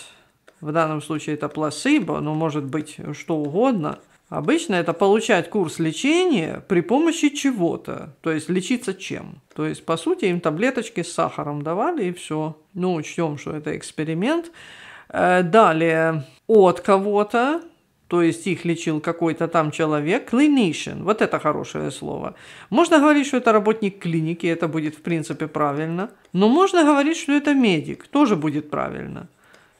S1: в данном случае это placebo, но ну, может быть что угодно – Обычно это получать курс лечения при помощи чего-то. То есть лечиться чем? То есть, по сути, им таблеточки с сахаром давали и все. Ну, учтем, что это эксперимент. Э, далее, от кого-то, то есть их лечил какой-то там человек, clinician, вот это хорошее слово. Можно говорить, что это работник клиники, это будет в принципе правильно, но можно говорить, что это медик, тоже будет правильно.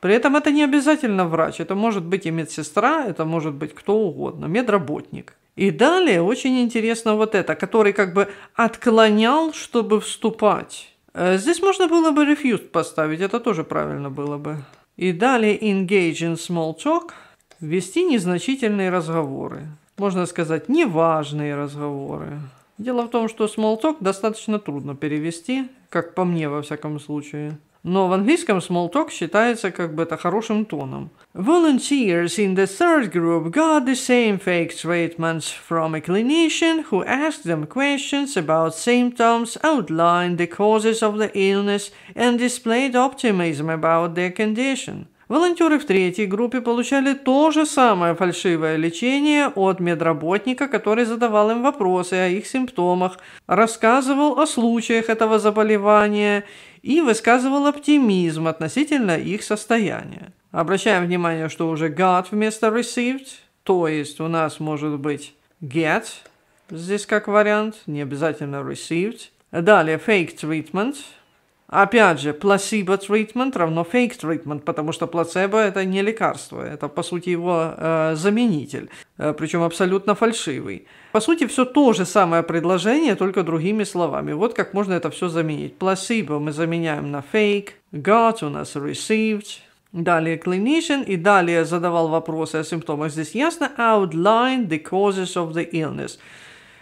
S1: При этом это не обязательно врач, это может быть и медсестра, это может быть кто угодно, медработник. И далее очень интересно вот это, который как бы отклонял, чтобы вступать. Э, здесь можно было бы refused поставить, это тоже правильно было бы. И далее engage in small talk, вести незначительные разговоры. Можно сказать, неважные разговоры. Дело в том, что small talk достаточно трудно перевести, как по мне во всяком случае. Но в английском small talk считается как бы это хорошим тоном. Volunteers in the third group got the same fake treatments from a clinician who asked them questions about symptoms, outlined the causes of the illness and displayed optimism about their condition. Волонтеры в третьей группе получали то же самое фальшивое лечение от медработника, который задавал им вопросы о их симптомах, рассказывал о случаях этого заболевания и высказывал оптимизм относительно их состояния. Обращаем внимание, что уже got вместо received, то есть у нас может быть get, здесь как вариант, не обязательно received. Далее fake treatment – Опять же, placebo treatment равно fake treatment, потому что плацебо – это не лекарство, это, по сути, его э, заменитель, э, причем абсолютно фальшивый. По сути, все то же самое предложение, только другими словами. Вот как можно это все заменить. Placebo мы заменяем на fake, got у нас received, Далее clinician и далее задавал вопросы о симптомах. Здесь ясно outline the causes of the illness.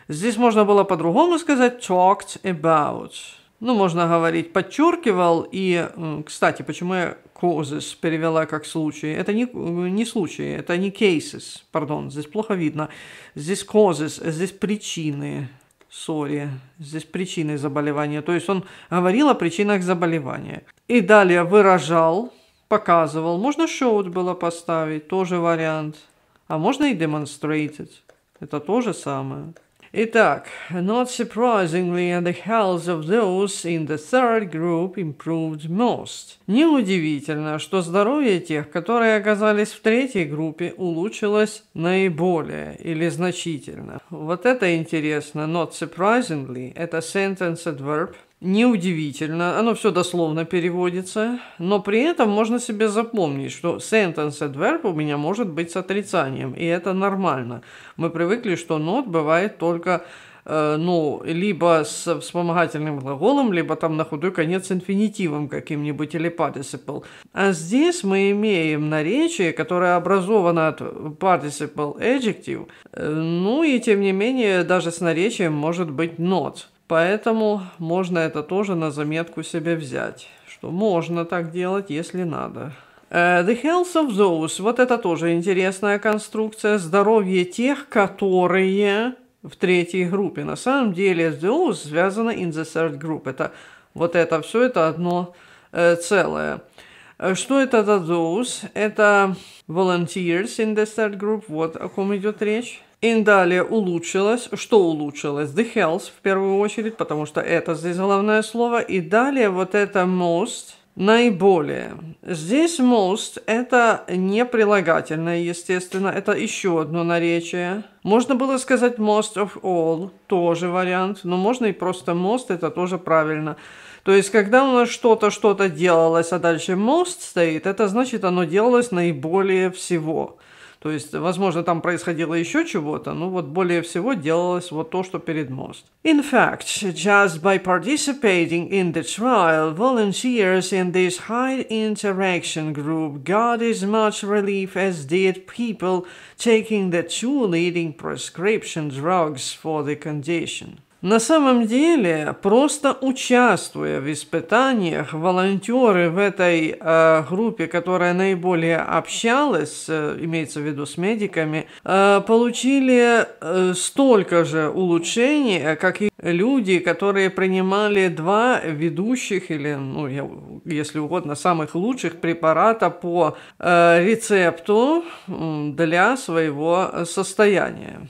S1: Здесь можно было по-другому сказать talked about ну, можно говорить, подчеркивал. И, кстати, почему я causes перевела как случай? Это не, не случай, это не cases, пардон, здесь плохо видно. Здесь causes, здесь причины, сори, здесь причины заболевания. То есть он говорил о причинах заболевания. И далее выражал, показывал. Можно showed было поставить, тоже вариант. А можно и demonstrated. Это то же самое. Итак, not surprisingly, the health of those in the third group improved most. Неудивительно, что здоровье тех, которые оказались в третьей группе, улучшилось наиболее или значительно. Вот это интересно. Not surprisingly – это sentence adverb – Неудивительно, оно все дословно переводится, но при этом можно себе запомнить, что sentence adverb у меня может быть с отрицанием, и это нормально. Мы привыкли, что not бывает только э, ну, либо с вспомогательным глаголом, либо там на худой конец с инфинитивом каким-нибудь или participle. А здесь мы имеем наречие, которое образовано от participle adjective, э, ну и тем не менее даже с наречием может быть not – Поэтому можно это тоже на заметку себе взять, что можно так делать, если надо. Э, the health of those, вот это тоже интересная конструкция, здоровье тех, которые в третьей группе. На самом деле those связано in the third group, это вот это все, это одно э, целое. Э, что это за those? Это volunteers in the third group, вот о ком идет речь. И далее улучшилось. Что улучшилось? The health в первую очередь, потому что это здесь главное слово. И далее вот это most – наиболее. Здесь most – это не прилагательное, естественно, это еще одно наречие. Можно было сказать most of all, тоже вариант, но можно и просто most, это тоже правильно. То есть, когда у нас что-то, что-то делалось, а дальше most стоит, это значит, оно делалось наиболее всего. То есть, возможно, там происходило еще чего-то, но вот более всего делалось вот то, что перед мост. In fact, just by participating in the trial, volunteers in this high interaction group got as much relief as did people taking the two leading prescription drugs for the condition. На самом деле, просто участвуя в испытаниях, волонтеры в этой э, группе, которая наиболее общалась, э, имеется в виду с медиками, э, получили э, столько же улучшений, э, как и люди, которые принимали два ведущих или, ну, я, если угодно, самых лучших препарата по э, рецепту для своего состояния.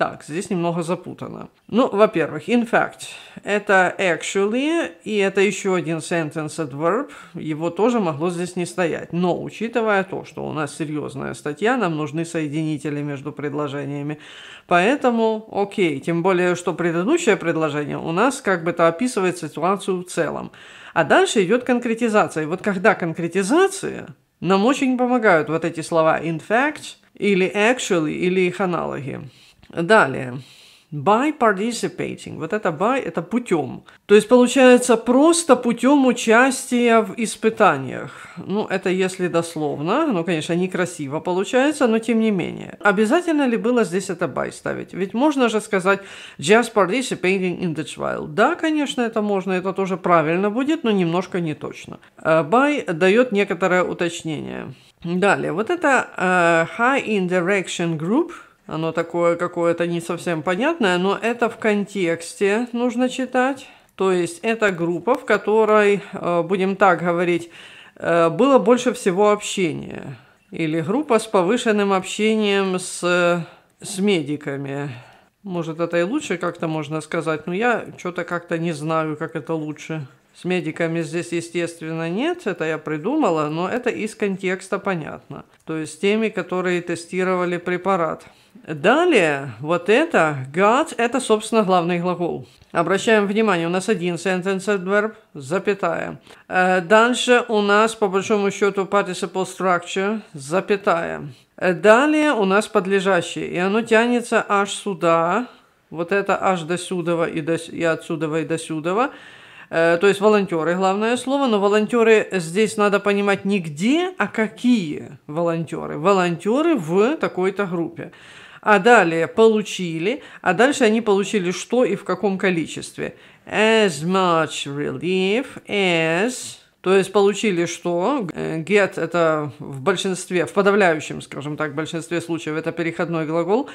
S1: Так, здесь немного запутано. Ну, во-первых, in fact – это actually, и это еще один sentence adverb, его тоже могло здесь не стоять. Но, учитывая то, что у нас серьезная статья, нам нужны соединители между предложениями. Поэтому, окей, тем более, что предыдущее предложение у нас как бы-то описывает ситуацию в целом. А дальше идет конкретизация. И вот когда конкретизация, нам очень помогают вот эти слова in fact – или actually, или их аналоги. Далее. By participating. Вот это by – это путем. То есть получается просто путем участия в испытаниях. Ну, это если дословно. Ну, конечно, некрасиво получается, но тем не менее. Обязательно ли было здесь это by ставить? Ведь можно же сказать just participating in the trial. Да, конечно, это можно, это тоже правильно будет, но немножко не точно. Э, by дает некоторое уточнение. Далее, вот это uh, high interaction group – оно такое какое-то не совсем понятное, но это в контексте нужно читать. То есть это группа, в которой, э, будем так говорить, э, было больше всего общения. Или группа с повышенным общением с, с медиками. Может, это и лучше как-то можно сказать, но я что-то как-то не знаю, как это лучше. С медиками здесь, естественно, нет, это я придумала, но это из контекста понятно. То есть с теми, которые тестировали препарат. Далее, вот это, got, это, собственно, главный глагол. Обращаем внимание, у нас один sentence adverb, запятая. Э, дальше у нас, по большому счету, participle structure, запятая. Э, далее у нас подлежащее, и оно тянется аж сюда, вот это аж до сюдова и, до, и отсюдова и до сюдова. Э, то есть волонтеры, главное слово, но волонтеры здесь надо понимать не где, а какие волонтеры. Волонтеры в такой-то группе а далее получили, а дальше они получили что и в каком количестве. As much relief as... То есть получили что? Э, get – это в большинстве, в подавляющем, скажем так, большинстве случаев это переходной глагол.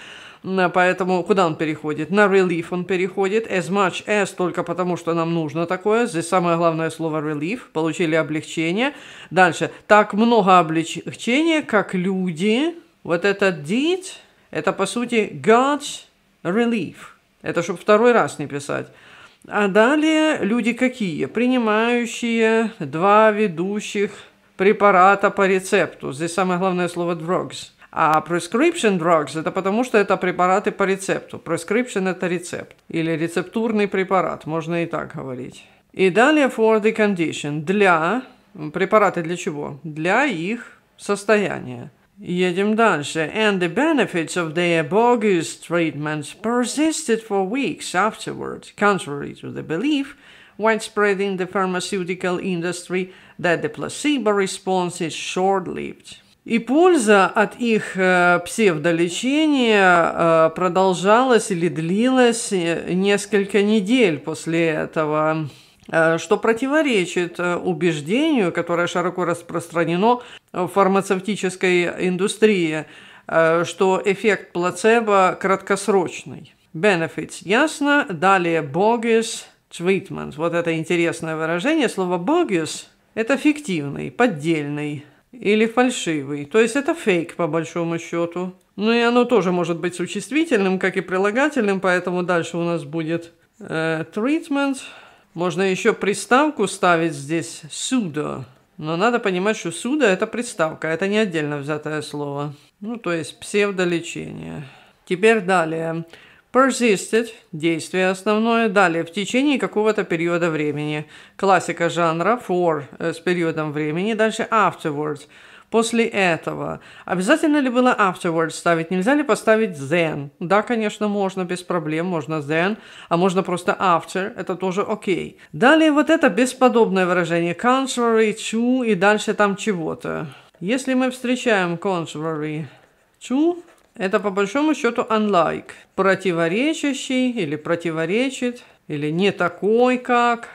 S1: Поэтому куда он переходит? На relief он переходит. As much as только потому, что нам нужно такое. Здесь самое главное слово relief. Получили облегчение. Дальше. Так много облегчения, как люди. Вот этот did – это, по сути, God's relief. Это чтобы второй раз не писать. А далее люди какие? Принимающие два ведущих препарата по рецепту. Здесь самое главное слово drugs. А prescription drugs – это потому, что это препараты по рецепту. Prescription – это рецепт. Или рецептурный препарат, можно и так говорить. И далее for the condition – для… Препараты для чего? Для их состояния. Yedim and the benefits of their bogus treatments persisted for weeks afterward, contrary to the belief widespread in the pharmaceutical industry that the placebo response is short-lived. И польза от их э, псевдолечения э, продолжалась или длилась э, несколько недель после этого. Э, что противоречит э, убеждению, которое широко распространено в фармацевтической индустрии, э, что эффект плацебо краткосрочный. Benefits ясно, далее bogus treatment. Вот это интересное выражение. Слово bogus – это фиктивный, поддельный или фальшивый. То есть это фейк по большому счету. Ну и оно тоже может быть существительным, как и прилагательным, поэтому дальше у нас будет э, treatment – можно еще приставку ставить здесь «сюда». Но надо понимать, что «сюда» – это приставка, это не отдельно взятое слово. Ну, то есть псевдолечение. Теперь далее. Persisted – действие основное. Далее, в течение какого-то периода времени. Классика жанра – for – э, с периодом времени. Дальше afterwards – после этого? Обязательно ли было afterwards ставить? Нельзя ли поставить then? Да, конечно, можно, без проблем, можно then, а можно просто after, это тоже окей. Далее вот это бесподобное выражение contrary to и дальше там чего-то. Если мы встречаем contrary to, это по большому счету unlike, противоречащий или противоречит, или не такой как.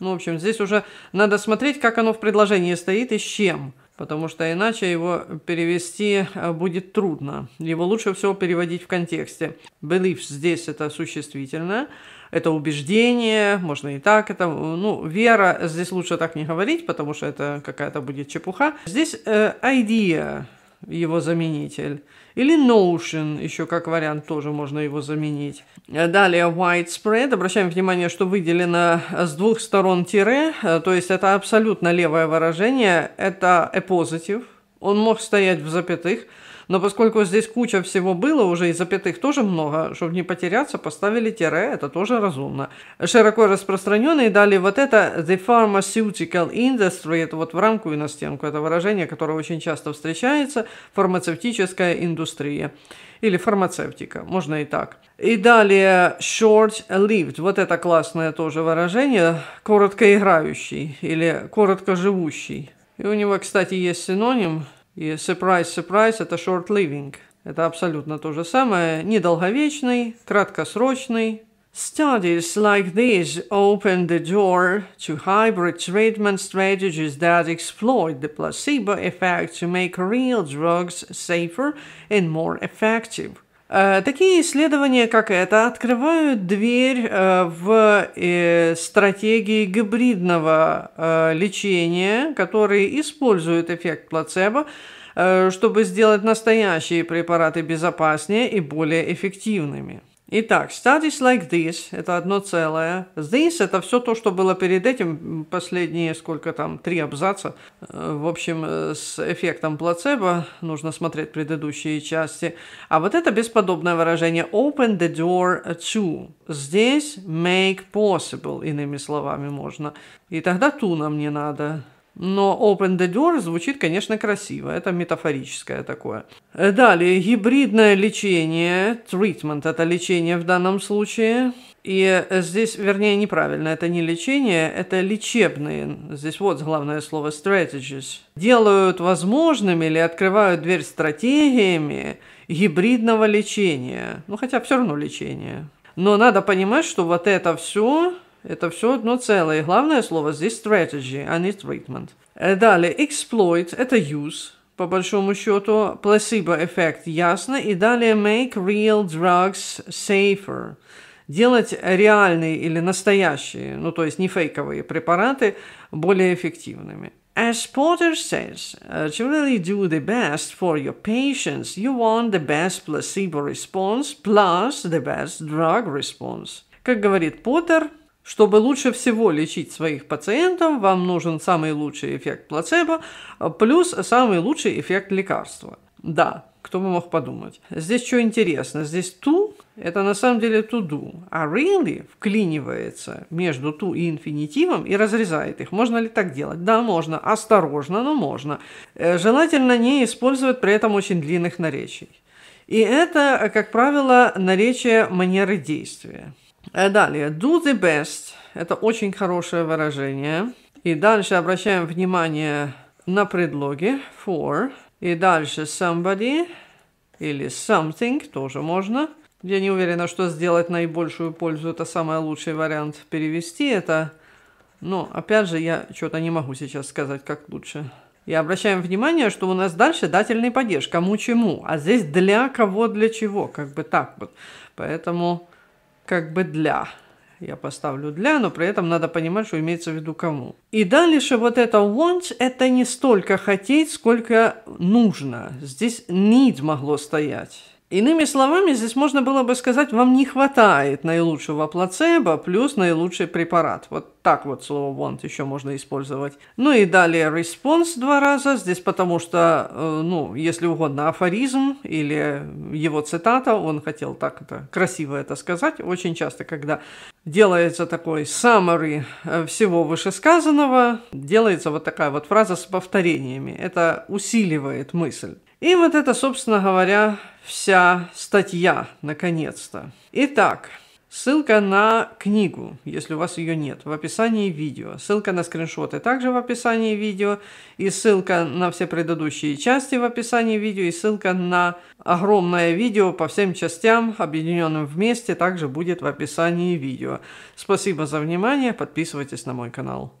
S1: Ну, в общем, здесь уже надо смотреть, как оно в предложении стоит и с чем потому что иначе его перевести э, будет трудно. Его лучше всего переводить в контексте. Belief здесь это существительное, это убеждение, можно и так, это, ну, вера, здесь лучше так не говорить, потому что это какая-то будет чепуха. Здесь э, idea, его заменитель. Или Notion, еще как вариант, тоже можно его заменить. Далее widespread. Обращаем внимание, что выделено с двух сторон тире, э, то есть это абсолютно левое выражение. Это a positive. Он мог стоять в запятых – но поскольку здесь куча всего было уже, и запятых тоже много, чтобы не потеряться, поставили тире, это тоже разумно. Широко распространенные дали вот это the pharmaceutical industry, это вот в рамку и на стенку, это выражение, которое очень часто встречается, фармацевтическая индустрия или фармацевтика, можно и так. И далее short-lived, вот это классное тоже выражение, короткоиграющий или коротко живущий. И у него, кстати, есть синоним И surprise, surprise – это short living. Это абсолютно то же самое. Недолговечный, краткосрочный. Studies like these open the door to hybrid treatment strategies that exploit the placebo effect to make real drugs safer and more effective. Э, такие исследования, как это, открывают дверь э, в э, стратегии гибридного лечения, которые используют эффект плацебо, чтобы сделать настоящие препараты безопаснее и более эффективными. Итак, studies like this, это одно целое. This – это все то, что было перед этим, последние сколько там, три абзаца. Э, в общем, э, с эффектом плацебо, нужно смотреть предыдущие части. А вот это бесподобное выражение open the door to. Здесь make possible, иными словами, можно. И тогда to нам не надо. Но open the door звучит, конечно, красиво. Это метафорическое такое. Далее, гибридное лечение, treatment – это лечение в данном случае. И здесь, вернее, неправильно, это не лечение, это лечебные. Здесь вот главное слово strategies. Делают возможными или открывают дверь стратегиями гибридного лечения. Ну, хотя все равно лечение. Но надо понимать, что вот это все это все одно целое. Главное слово здесь strategy, а не treatment. Э, далее, exploit – это use, по большому счету. Placebo эффект, ясно. И далее, make real drugs safer. Делать реальные или настоящие, ну то есть не фейковые препараты, более эффективными. As Potter says, uh, to really do the best for your patients, you want the best placebo response plus the best drug response. Как говорит Поттер, чтобы лучше всего лечить своих пациентов, вам нужен самый лучший эффект плацебо плюс самый лучший эффект лекарства. Да, кто бы мог подумать. Здесь что интересно, здесь ту это на самом деле to do, а really вклинивается между ту и инфинитивом и разрезает их. Можно ли так делать? Да, можно. Осторожно, но можно. Э, желательно не использовать при этом очень длинных наречий. И это, как правило, наречие манеры действия. Э, далее, do the best. Это очень хорошее выражение. И дальше обращаем внимание на предлоги for. И дальше somebody или something тоже можно. Я не уверена, что сделать наибольшую пользу. Это самый лучший вариант перевести. Это, но опять же, я что-то не могу сейчас сказать, как лучше. И обращаем внимание, что у нас дальше дательный падеж. Кому чему. А здесь для кого, для чего. Как бы так вот. Поэтому как бы для. Я поставлю для, но при этом надо понимать, что имеется в виду кому. И дальше вот это want – это не столько хотеть, сколько нужно. Здесь need могло стоять. Иными словами, здесь можно было бы сказать, вам не хватает наилучшего плацебо плюс наилучший препарат. Вот так вот слово want еще можно использовать. Ну и далее response два раза. Здесь потому что, э, ну, если угодно, афоризм или его цитата, он хотел так это красиво это сказать. Очень часто, когда делается такой summary э, всего вышесказанного, делается вот такая вот фраза с повторениями. Это усиливает мысль. И вот это, собственно говоря, вся статья, наконец-то. Итак, Ссылка на книгу, если у вас ее нет, в описании видео. Ссылка на скриншоты также в описании видео. И ссылка на все предыдущие части в описании видео. И ссылка на огромное видео по всем частям, объединенным вместе, также будет в описании видео. Спасибо за внимание. Подписывайтесь на мой канал.